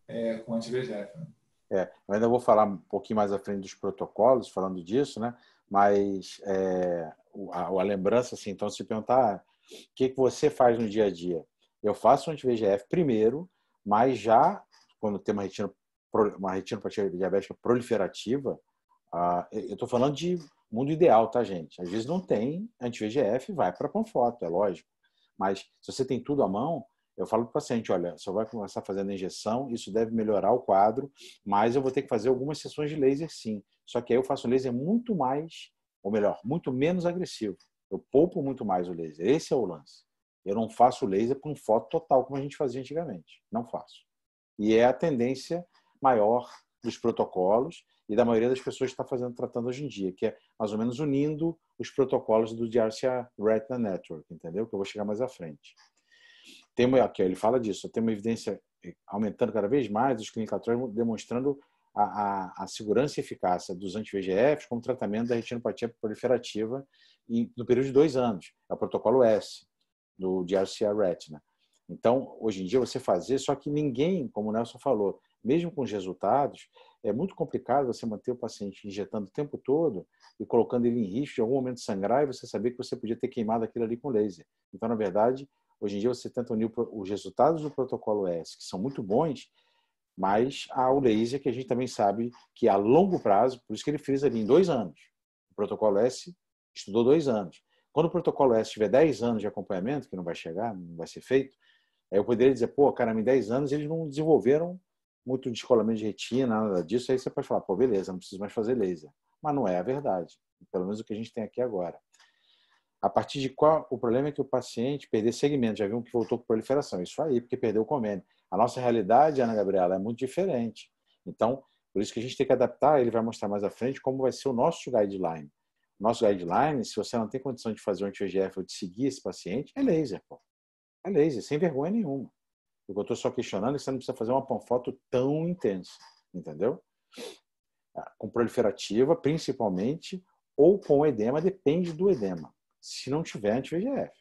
é, com anti-VEGF. Né? É, eu ainda vou falar um pouquinho mais à frente dos protocolos, falando disso, né? Mas é, a, a, lembrança, assim, então, se perguntar o ah, que, que você faz no dia a dia? Eu faço o anti primeiro, mas já quando tem uma retina uma retinopatia diabética proliferativa, ah, eu estou falando de mundo ideal, tá, gente? Às vezes não tem anti-VGF, vai para a foto, é lógico. Mas se você tem tudo à mão, eu falo para o paciente, olha, só vai começar fazendo a injeção, isso deve melhorar o quadro, mas eu vou ter que fazer algumas sessões de laser sim. Só que aí eu faço um laser muito mais, ou melhor, muito menos agressivo. Eu poupo muito mais o laser. Esse é o lance. Eu não faço laser com foto total, como a gente fazia antigamente. Não faço. E é a tendência maior dos protocolos e da maioria das pessoas que está fazendo tratando hoje em dia, que é mais ou menos unindo os protocolos do DRCA Retina Network, entendeu? Que eu vou chegar mais à frente. Tem aqui, ele fala disso, tem uma evidência eh, aumentando cada vez mais, os clinicatórios demonstrando a, a, a, segurança e eficácia dos anti-VGFs como tratamento da retinopatia proliferativa e, no período de dois anos. É o protocolo S do DRCA Retina. Então, hoje em dia, você fazer, só que ninguém, como o Nelson falou, mesmo com os resultados, é muito complicado você manter o paciente injetando o tempo todo e colocando ele em risco de algum momento sangrar e você saber que você podia ter queimado aquilo ali com laser. Então, na verdade, hoje em dia você tenta unir os resultados do protocolo S, que são muito bons, mas há o laser que a gente também sabe que é a longo prazo, por isso que ele fez ali em dois anos. O protocolo S estudou dois anos. Quando o protocolo S tiver 10 anos de acompanhamento, que não vai chegar, não vai ser feito, eu poderia dizer, pô, cara, em 10 anos eles não desenvolveram muito descolamento de retina, nada disso, aí você pode falar, pô, beleza, não preciso mais fazer laser. Mas não é a verdade, pelo menos o que a gente tem aqui agora. A partir de qual o problema é que o paciente perder segmento, já viu que voltou com proliferação, isso aí, porque perdeu o comênio. A nossa realidade, Ana Gabriela, é muito diferente. Então, por isso que a gente tem que adaptar, ele vai mostrar mais à frente como vai ser o nosso guideline. Nosso guideline, se você não tem condição de fazer um anti-VEGF ou de seguir esse paciente, é laser, pô. É laser, sem vergonha nenhuma. O que eu estou só questionando é que você não precisa fazer uma panfoto tão intensa, entendeu? Ah, com proliferativa, principalmente, ou com edema, depende do edema. Se não tiver anti-VGF.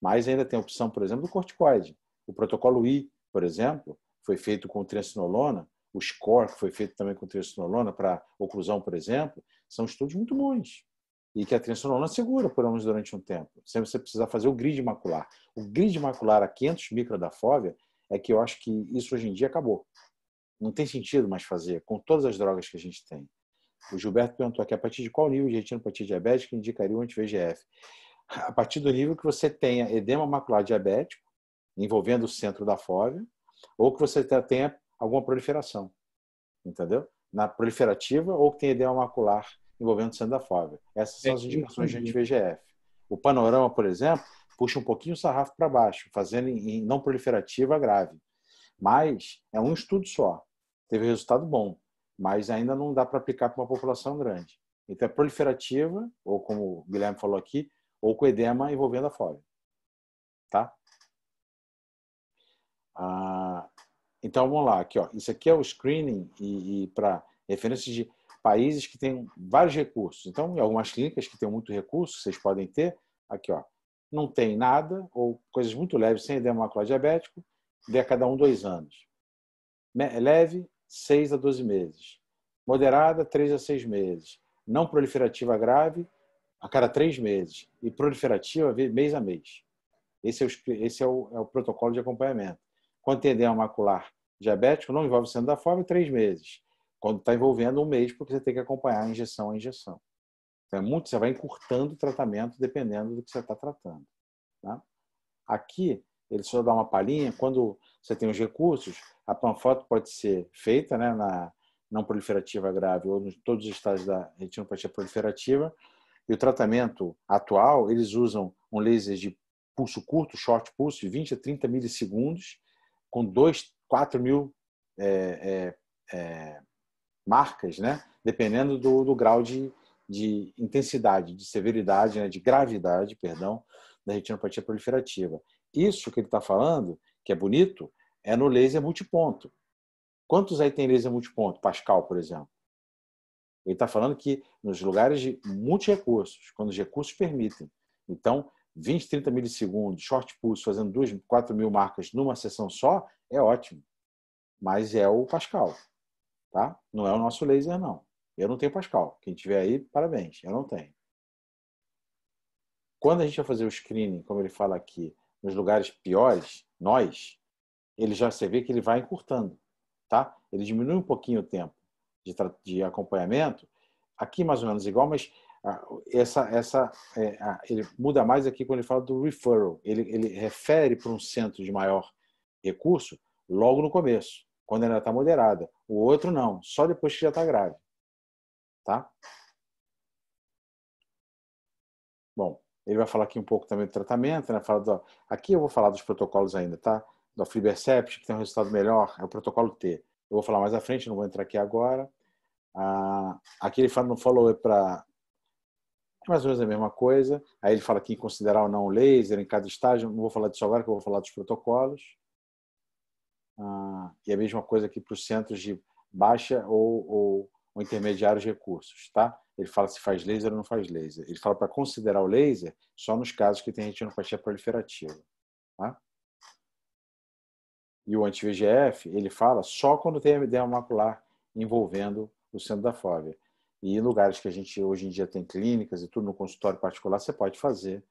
Mas ainda tem a opção, por exemplo, do corticoide. O protocolo I, por exemplo, foi feito com triancinolona, o SCORE, que foi feito também com triancinolona para oclusão, por exemplo, são estudos muito bons. E que a triancinolona segura, por menos durante um tempo. Sempre você precisar fazer o grid macular. O grid macular a 500 micro da fóvea é que eu acho que isso hoje em dia acabou. Não tem sentido mais fazer com todas as drogas que a gente tem. O Gilberto perguntou aqui a partir de qual nível de retinopatia diabética indicaria o anti-VGF? A partir do nível que você tenha edema macular diabético, envolvendo o centro da fóvea, ou que você tenha alguma proliferação, entendeu? Na proliferativa ou que tenha edema macular envolvendo o centro da fóvea. Essas são as é, indicações de anti-VGF. O panorama, por exemplo, puxa um pouquinho o sarrafo para baixo, fazendo em não proliferativa grave. Mas é um estudo só. Teve resultado bom, mas ainda não dá para aplicar para uma população grande. Então é proliferativa, ou como o Guilherme falou aqui, ou com edema envolvendo a fóvea. Tá? Ah, então vamos lá, aqui, ó. isso aqui é o screening e, e para referências de países que têm vários recursos. Então, em algumas clínicas que têm muito recurso, vocês podem ter, aqui, ó, não tem nada, ou coisas muito leves, sem edema macular diabético, de a cada um dois anos. Leve, seis a doze meses. Moderada, três a seis meses. Não proliferativa grave, a cada três meses. E proliferativa, mês a mês. Esse é o, esse é o, é o protocolo de acompanhamento. Quando tem edema macular diabético, não envolve sendo da forma, três meses. Quando está envolvendo um mês, porque você tem que acompanhar a injeção a injeção. Então, é muito, você vai encurtando o tratamento dependendo do que você está tratando. Tá? Aqui, ele só dá uma palhinha. Quando você tem os recursos, a panfoto pode ser feita né, na não proliferativa grave ou em todos os estágios da retinopatia proliferativa. E o tratamento atual, eles usam um laser de pulso curto, short pulso, de 20 a 30 milissegundos, com 2, 4 mil é, é, é, marcas, né? dependendo do, do grau de, de intensidade, de severidade, né, de gravidade, perdão, da retinopatia proliferativa. Isso que ele está falando, que é bonito, é no laser multiponto. Quantos aí tem laser multiponto? Pascal, por exemplo. Ele está falando que nos lugares de muitos recursos, quando os recursos permitem. Então, 20, 30 milissegundos, short pulse, fazendo 2, 4 mil marcas numa sessão só, é ótimo. Mas é o Pascal, tá? Não é o nosso laser, não. Eu não tenho Pascal. Quem tiver aí, parabéns. Eu não tenho. Quando a gente vai fazer o screening, como ele fala aqui, nos lugares piores, nós, ele já você vê que ele vai encurtando, tá? Ele diminui um pouquinho o tempo de, de acompanhamento, aqui mais ou menos igual, mas ah, essa, essa é, ele muda mais aqui quando ele fala do referral. Ele, ele refere para um centro de maior recurso logo no começo, quando ela está moderada. O outro não, só depois que já está grave tá? Bom, ele vai falar aqui um pouco também do tratamento, né? Fala do, aqui eu vou falar dos protocolos ainda, tá? Do Aflibercept, que tem um resultado melhor, é o protocolo T. Eu vou falar mais à frente, não vou entrar aqui agora. Ah, aqui ele fala no follow-up é para é mais ou menos a mesma coisa. Aí ele fala aqui em considerar ou não o laser em cada estágio. Não vou falar disso agora, que eu vou falar dos protocolos. Ah, e a mesma coisa aqui para os centros de baixa ou, ou o intermediário de recursos, tá? Ele fala se faz laser ou não faz laser. Ele fala para considerar o laser só nos casos que tem retinopatia proliferativa, tá? E o anti-VGF, ele fala só quando tem edema macular envolvendo o centro da fóvea. E em lugares que a gente hoje em dia tem clínicas e tudo no consultório particular, você pode fazer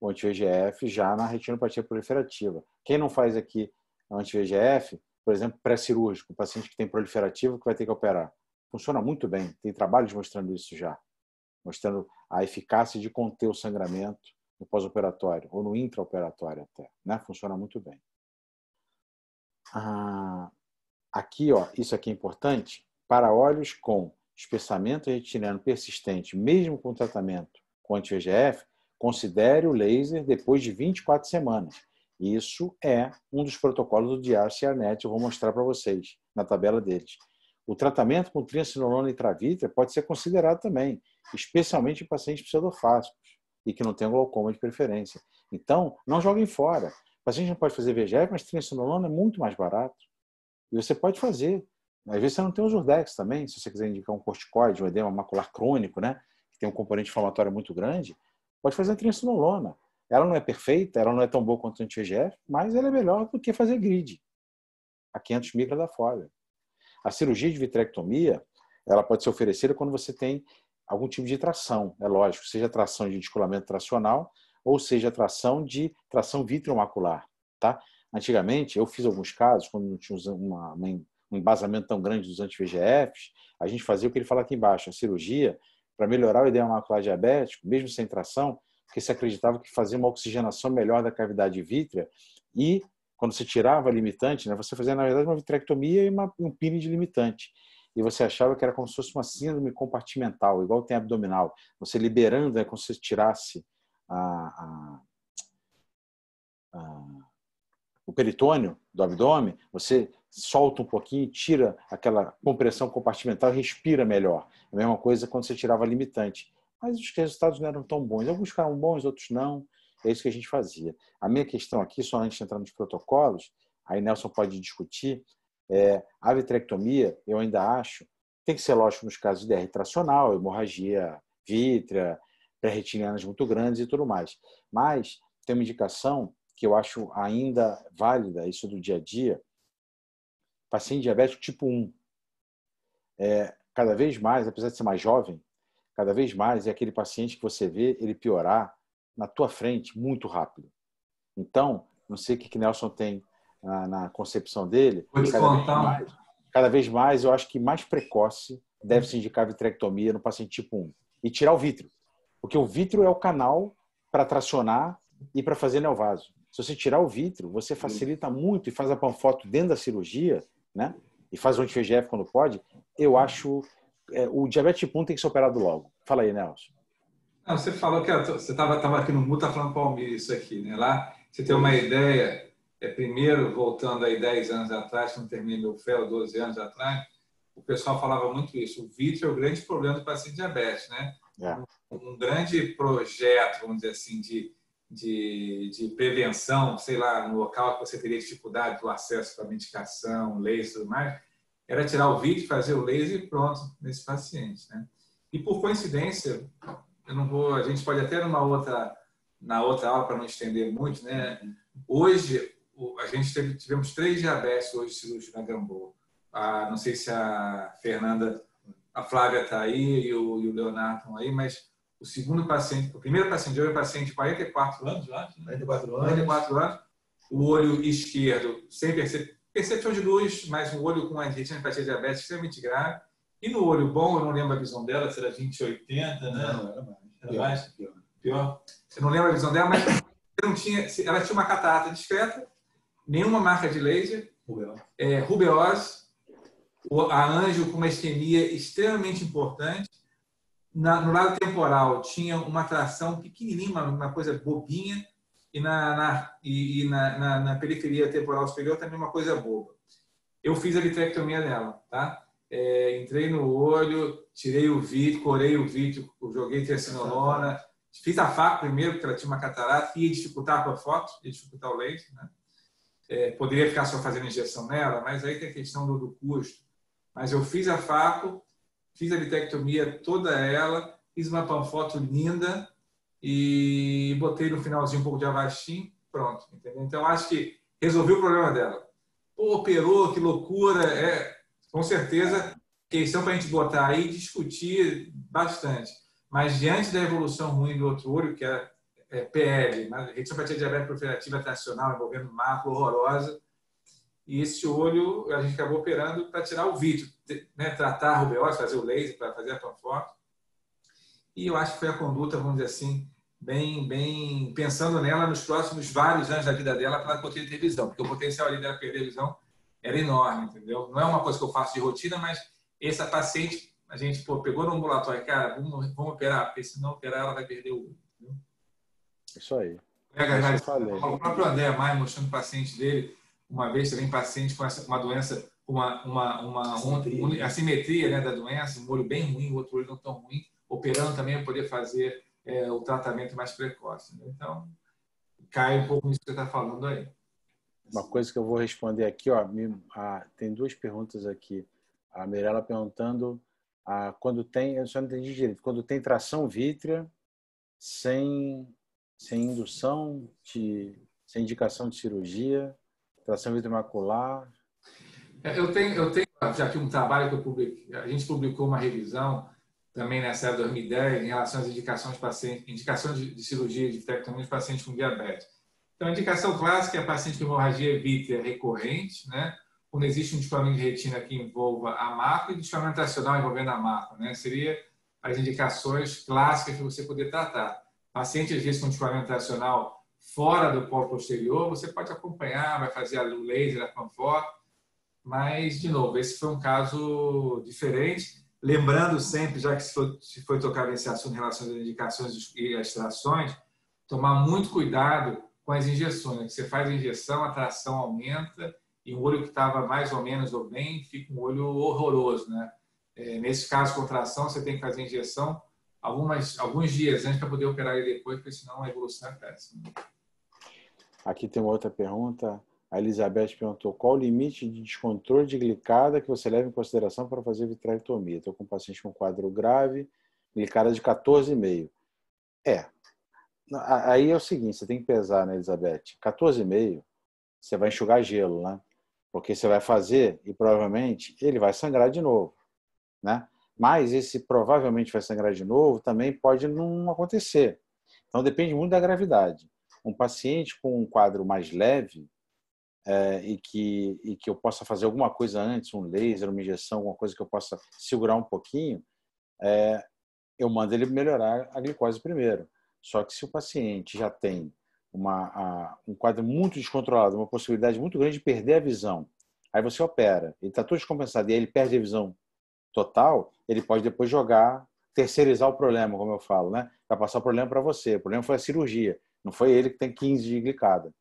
o anti-VGF já na retinopatia proliferativa. Quem não faz aqui anti-VGF, por exemplo, pré-cirúrgico, paciente que tem proliferativa que vai ter que operar funciona muito bem. Tem trabalhos mostrando isso já, mostrando a eficácia de conter o sangramento no pós-operatório ou no intraoperatório até, né? Funciona muito bem. Ah, aqui, ó, isso aqui é importante para olhos com espessamento retiniano persistente, mesmo com tratamento com anti-VEGF, considere o laser depois de 24 semanas. Isso é um dos protocolos do DRCRNet, eu vou mostrar para vocês na tabela deles. O tratamento com triancinolona intravítrea pode ser considerado também, especialmente em pacientes pseudofásicos e que não têm glaucoma de preferência. Então, não joguem fora. O paciente não pode fazer VEGF, mas triancinolona é muito mais barato. E você pode fazer. Às vezes você não tem os urdex também, se você quiser indicar um corticoide, um edema macular crônico, né? que tem um componente inflamatório muito grande, pode fazer a triancinolona. Ela não é perfeita, ela não é tão boa quanto o anti-VEGF, mas ela é melhor do que fazer grid a 500 micra da fóvea. A cirurgia de vitrectomia, ela pode ser oferecida quando você tem algum tipo de tração, é lógico, seja tração de descolamento tracional ou seja tração de tração vitromacular, tá? Antigamente, eu fiz alguns casos, quando não tinha uma, uma, um embasamento tão grande dos anti-VGFs, a gente fazia o que ele fala aqui embaixo, a cirurgia para melhorar o edema macular diabético, mesmo sem tração, porque se acreditava que fazia uma oxigenação melhor da cavidade vítrea e quando você tirava a limitante, né, você fazia, na verdade, uma vitrectomia e uma, um pino de limitante. E você achava que era como se fosse uma síndrome compartimental, igual tem abdominal. Você liberando, é né, como se você tirasse a, a, a, o peritônio do abdômen, você solta um pouquinho, tira aquela compressão compartimental e respira melhor. É a mesma coisa quando você tirava a limitante. Mas os resultados não eram tão bons. Alguns ficaram bons, outros não. É isso que a gente fazia. A minha questão aqui, só antes de entrar nos protocolos, aí Nelson pode discutir, é, a vitrectomia, eu ainda acho, tem que ser lógico nos casos de DR tracional, hemorragia vítrea, pré-retinianas muito grandes e tudo mais. Mas tem uma indicação que eu acho ainda válida, isso do dia a dia, paciente diabético tipo 1. É, cada vez mais, apesar de ser mais jovem, cada vez mais é aquele paciente que você vê ele piorar na tua frente muito rápido. Então, não sei o que, que Nelson tem na, ah, na concepção dele. Vou cada, contar. Vez mais, cada vez mais, eu acho que mais precoce deve se indicar vitrectomia no paciente tipo 1 e tirar o vítreo. Porque o vítreo é o canal para tracionar e para fazer neovaso. Se você tirar o vítreo, você facilita muito e faz a panfoto dentro da cirurgia, né? E faz o anti-VGF quando pode. Eu acho é, o diabetes tipo 1 tem que ser operado logo. Fala aí, Nelson. Não, ah, você falou que você estava tava aqui no Muta tá falando Palmeiras isso aqui, né? Lá você tem uma ideia, é primeiro voltando aí 10 anos atrás, quando terminei meu FEL, 12 anos atrás, o pessoal falava muito isso. O vítreo é o grande problema do paciente diabetes, né? É. Um, um, grande projeto, vamos dizer assim, de, de, de prevenção, sei lá, no local que você teria dificuldade do acesso para medicação, leis e tudo mais, era tirar o vítreo, fazer o laser e pronto nesse paciente, né? E por coincidência, eu não vou, a gente pode até numa outra na outra aula para não estender muito, né? Hoje a gente teve, tivemos três diabetes hoje cirúrgico na Gamboa. A, não sei se a Fernanda, a Flávia está aí e o, e o Leonardo estão aí, mas o segundo paciente, o primeiro paciente hoje é paciente de 44 anos, lá, 44 né? anos. 44 anos. O olho esquerdo sem percepção de luz, mas um olho com a gente retinopati diabetes extremamente grave e no olho bom, eu não lembro a visão dela, se era 2080, né? Não, era mais. Era pior, mais? Pior. pior. Você não lembra a visão dela, mas não tinha, ela tinha uma catarata discreta, nenhuma marca de laser, Rubeose. É, a anjo com uma isquemia extremamente importante. Na, no lado temporal tinha uma tração pequenininha, uma, uma coisa bobinha, e, na, na e, e na, na, na periferia temporal superior também uma coisa boba. Eu fiz a vitrectomia dela, tá? é, entrei no olho, tirei o vídeo, corei o vídeo, joguei tercinolona, fiz a faca primeiro, porque ela tinha uma catarata, ia dificultar a foto, ia dificultar o leite, né? É, poderia ficar só fazendo injeção nela, mas aí tem a questão do, do custo. Mas eu fiz a faco, fiz a vitectomia toda ela, fiz uma panfoto linda e botei no finalzinho um pouco de avastin pronto, entendeu? Então acho que resolvi o problema dela. Pô, operou, que loucura, é, com certeza, questão para a gente botar aí e discutir bastante. Mas diante da evolução ruim do outro olho, que é, é PL, né? retinopatia diabética proliferativa tradicional envolvendo macro horrorosa, e esse olho a gente acabou operando para tirar o vídeo, né? tratar a rubeose, fazer o laser para fazer a panfoto. E eu acho que foi a conduta, vamos dizer assim, bem, bem pensando nela nos próximos vários anos da vida dela para ela poder ter visão, porque o potencial ali dela perder visão era enorme, entendeu? Não é uma coisa que eu faço de rotina, mas essa paciente, a gente pô, pegou no ambulatório, cara, vamos, vamos operar, porque se não operar, ela vai perder o olho. Entendeu? Isso aí. Pega, já, o próprio André Maia mostrando o paciente dele, uma vez também paciente com essa, uma doença, uma, uma, uma assimetria, um, né? assimetria né, da doença, um olho bem ruim, o outro olho não tão ruim, operando também para poder fazer é, o tratamento mais precoce. Né? Então, cai um pouco nisso que você está falando aí uma coisa que eu vou responder aqui, ó, me, tem duas perguntas aqui. A Mirella perguntando quando tem, eu só não entendi direito, quando tem tração vítrea sem, sem indução, de, sem indicação de cirurgia, tração vítrea macular. É, eu tenho, eu tenho aqui um trabalho que eu publiquei, a gente publicou uma revisão também nessa época de 2010 em relação às indicações de pacientes, indicações de, de cirurgia de tectomia de pacientes com diabetes. Então, a indicação clássica é paciente com hemorragia vítrea recorrente, né? quando existe um descolamento de retina que envolva a marca e descolamento tracional envolvendo a marca. Né? Seria as indicações clássicas que você poder tratar. Paciente, às vezes, com descolamento tracional fora do pó posterior, você pode acompanhar, vai fazer o laser, a panfó, mas, de novo, esse foi um caso diferente. Lembrando sempre, já que se foi, se foi tocado nesse assunto em relação às indicações e às tomar muito cuidado com as injeções. Você faz a injeção, a tração aumenta e o olho que estava mais ou menos ou bem fica um olho horroroso, né? É, nesse caso, tração você tem que fazer injeção algumas, alguns dias antes para poder operar ele depois, porque senão a evolução é péssima. Aqui tem uma outra pergunta. A Elizabeth perguntou qual o limite de descontrole de glicada que você leva em consideração para fazer vitrectomia. Estou com um paciente com quadro grave, glicada de 14,5. É, Aí é o seguinte, você tem que pesar, né, Elizabeth? 14,5, você vai enxugar gelo, né? Porque você vai fazer e provavelmente ele vai sangrar de novo, né? Mas esse provavelmente vai sangrar de novo também pode não acontecer. Então depende muito da gravidade. Um paciente com um quadro mais leve é, e, que, e que eu possa fazer alguma coisa antes, um laser, uma injeção, alguma coisa que eu possa segurar um pouquinho, é, eu mando ele melhorar a glicose primeiro. Só que se o paciente já tem uma, a, um quadro muito descontrolado, uma possibilidade muito grande de perder a visão, aí você opera, ele está todo descompensado e aí ele perde a visão total, ele pode depois jogar, terceirizar o problema, como eu falo, né? Vai passar o problema para você. O problema foi a cirurgia, não foi ele que tem 15 de glicada.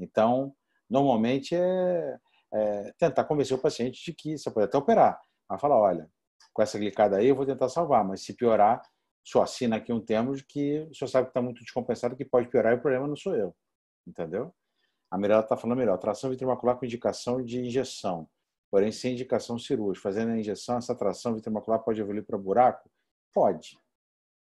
Então, normalmente é, é, tentar convencer o paciente de que você pode até operar, mas falar, olha, com essa glicada aí eu vou tentar salvar, mas se piorar, só assina aqui um termo de que o senhor sabe que está muito descompensado, que pode piorar e o problema não sou eu. Entendeu? A Mirella está falando melhor. Tração ventricular com indicação de injeção, porém sem indicação cirúrgica. Fazendo a injeção, essa tração ventricular pode evoluir para buraco? Pode.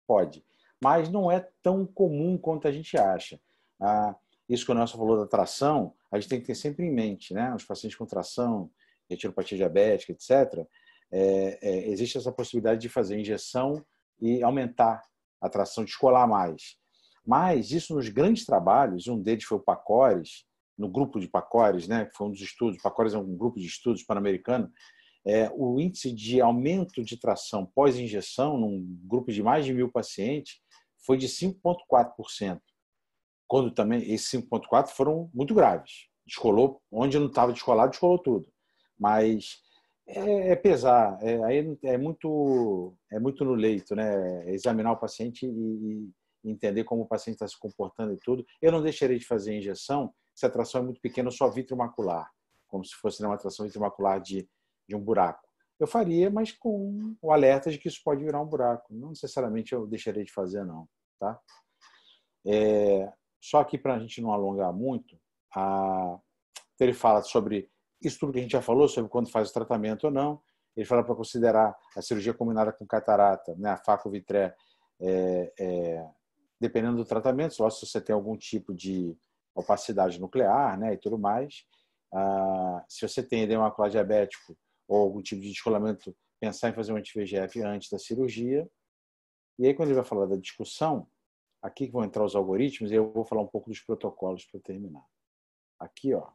Pode. Mas não é tão comum quanto a gente acha. Ah, isso que o Nelson falou da tração, a gente tem que ter sempre em mente, né? Os pacientes com tração, retinopatia diabética, etc., é, é, existe essa possibilidade de fazer injeção e aumentar a atração, descolar mais. Mas isso nos grandes trabalhos, um deles foi o Pacores, no grupo de Pacores, né, que foi um dos estudos, Pacores é um grupo de estudos pan-americano, é, o índice de aumento de tração pós-injeção, num grupo de mais de mil pacientes, foi de 5,4%. Quando também, esses 5,4% foram muito graves. Descolou, onde não estava descolado, descolou tudo. Mas é, é pesar, é, aí é muito, é muito no leito, né? É examinar o paciente e, e, entender como o paciente está se comportando e tudo. Eu não deixarei de fazer injeção se a tração é muito pequena, só vitromacular, como se fosse né, uma tração vitromacular de, de um buraco. Eu faria, mas com o alerta de que isso pode virar um buraco. Não necessariamente eu deixarei de fazer, não, tá? É, só que para a gente não alongar muito, a, ele fala sobre isso tudo que a gente já falou sobre quando faz o tratamento ou não, ele fala para considerar a cirurgia combinada com catarata, né, a facovitré, é, é, dependendo do tratamento, só se você tem algum tipo de opacidade nuclear né, e tudo mais. Ah, se você tem edema ocular diabético ou algum tipo de descolamento, pensar em fazer um anti-VGF antes da cirurgia. E aí, quando ele vai falar da discussão, aqui que vão entrar os algoritmos, e eu vou falar um pouco dos protocolos para terminar. Aqui, ó,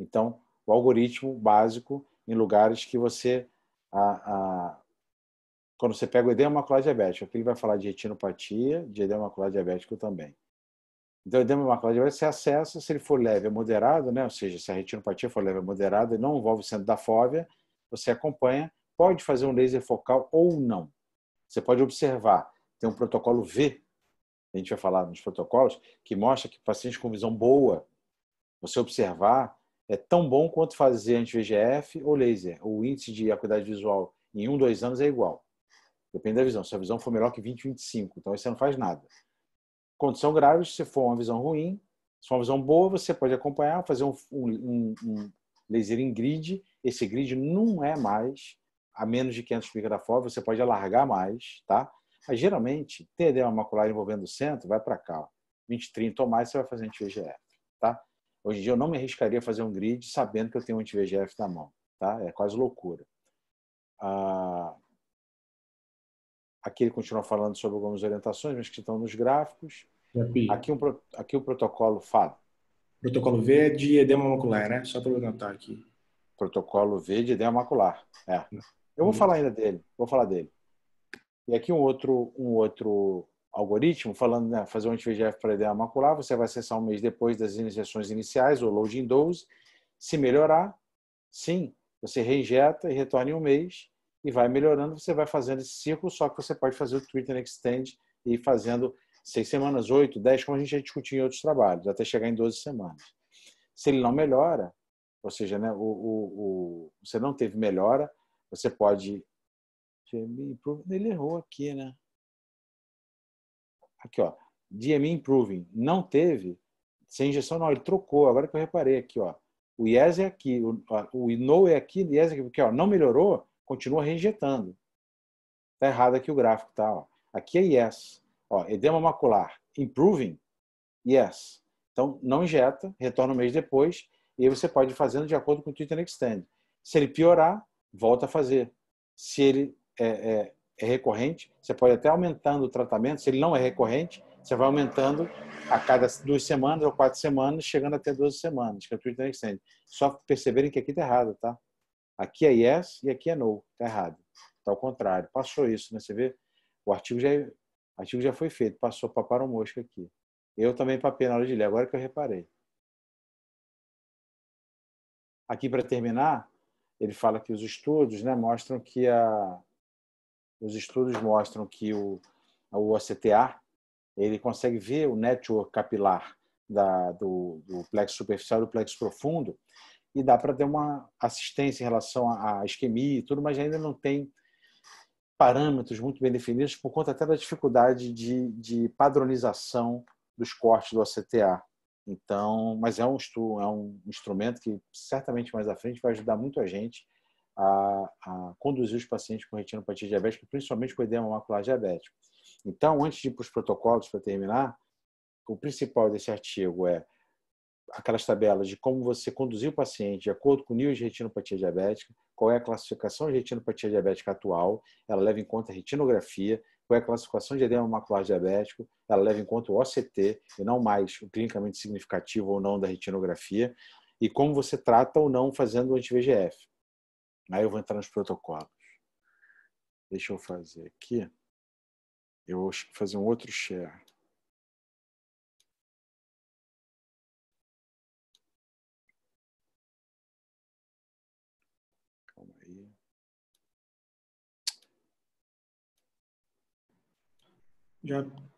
então, o algoritmo básico em lugares que você. A, a, quando você pega o edema macular diabético, aqui ele vai falar de retinopatia, de edema macular diabético também. Então, o edema macular diabético você acessa, se ele for leve ou é moderado, né? ou seja, se a retinopatia for leve ou é moderada e não envolve o centro da fóvea, você acompanha, pode fazer um laser focal ou não. Você pode observar, tem um protocolo V, a gente vai falar nos protocolos, que mostra que pacientes com visão boa, você observar, é tão bom quanto fazer anti-VGF ou laser. O índice de acuidade visual em um, dois anos é igual. Depende da visão. Se a visão for melhor que 20, 25, então aí você não faz nada. Condição grave, se for uma visão ruim, se for uma visão boa, você pode acompanhar, fazer um, um, um laser em grid. Esse grid não é mais a menos de 500 pica da FOV, você pode alargar mais, tá? Mas geralmente, ter edema macular envolvendo o centro, vai para cá. 20, 30 ou mais, você vai fazer anti-VGF, tá? Hoje em dia eu não me arriscaria a fazer um grid sabendo que eu tenho um anti-VGF na mão. Tá? É quase loucura. Ah, aqui ele continua falando sobre algumas orientações, mas que estão nos gráficos. Aqui, um, aqui o protocolo fala. Protocolo V é de edema macular, né? Só para eu aqui. Protocolo V de edema macular. É. Eu vou hum. falar ainda dele, vou falar dele. E aqui um outro, um outro algoritmo, falando né, fazer um anti-VEGF para ideia macular, você vai acessar um mês depois das iniciações iniciais, ou loading dose. Se melhorar, sim, você reinjeta e retorna em um mês e vai melhorando, você vai fazendo esse ciclo, só que você pode fazer o treatment extend e ir fazendo seis semanas, oito, dez, como a gente já discutiu em outros trabalhos, até chegar em 12 semanas. Se ele não melhora, ou seja, né, o, o, o você não teve melhora, você pode. Ele errou aqui, né? Aqui, ó. DME Improving. Não teve. Sem injeção não, ele trocou. Agora que eu reparei aqui, ó. O yes é aqui, o, o no é aqui, o yes é aqui, porque ó, não melhorou, continua reinjetando. Tá errado aqui o gráfico, tá? Ó. Aqui é yes. Ó, edema macular, improving, yes. Então, não injeta, retorna um mês depois, e aí você pode ir fazendo de acordo com o twitter extend. Se ele piorar, volta a fazer. Se ele é, é, é recorrente, você pode até aumentando o tratamento, se ele não é recorrente, você vai aumentando a cada duas semanas ou quatro semanas, chegando até 12 semanas, que é o treatment extend. Só perceberem que aqui está errado, tá? Aqui é yes e aqui é no, está errado. Está ao contrário, passou isso, né? Você vê, o artigo já, é, o artigo já foi feito, passou para o mosca aqui. Eu também papei na hora de ler, agora que eu reparei. Aqui, para terminar, ele fala que os estudos né, mostram que a, os estudos mostram que o, o OCTA ele consegue ver o network capilar da, do, do plexo superficial e do plexo profundo e dá para ter uma assistência em relação à isquemia e tudo, mas ainda não tem parâmetros muito bem definidos por conta até da dificuldade de, de padronização dos cortes do OCTA. Então, mas é um, é um instrumento que certamente mais à frente vai ajudar muito a gente a, a conduzir os pacientes com retinopatia diabética, principalmente com edema macular diabético. Então, antes de ir para os protocolos, para terminar, o principal desse artigo é aquelas tabelas de como você conduzir o paciente de acordo com o nível de retinopatia diabética, qual é a classificação de retinopatia diabética atual, ela leva em conta a retinografia, qual é a classificação de edema macular diabético, ela leva em conta o OCT, e não mais o clinicamente significativo ou não da retinografia, e como você trata ou não fazendo o anti-VGF. Aí eu vou entrar nos protocolos. Deixa eu fazer aqui. Eu vou fazer um outro share. Calma aí. Já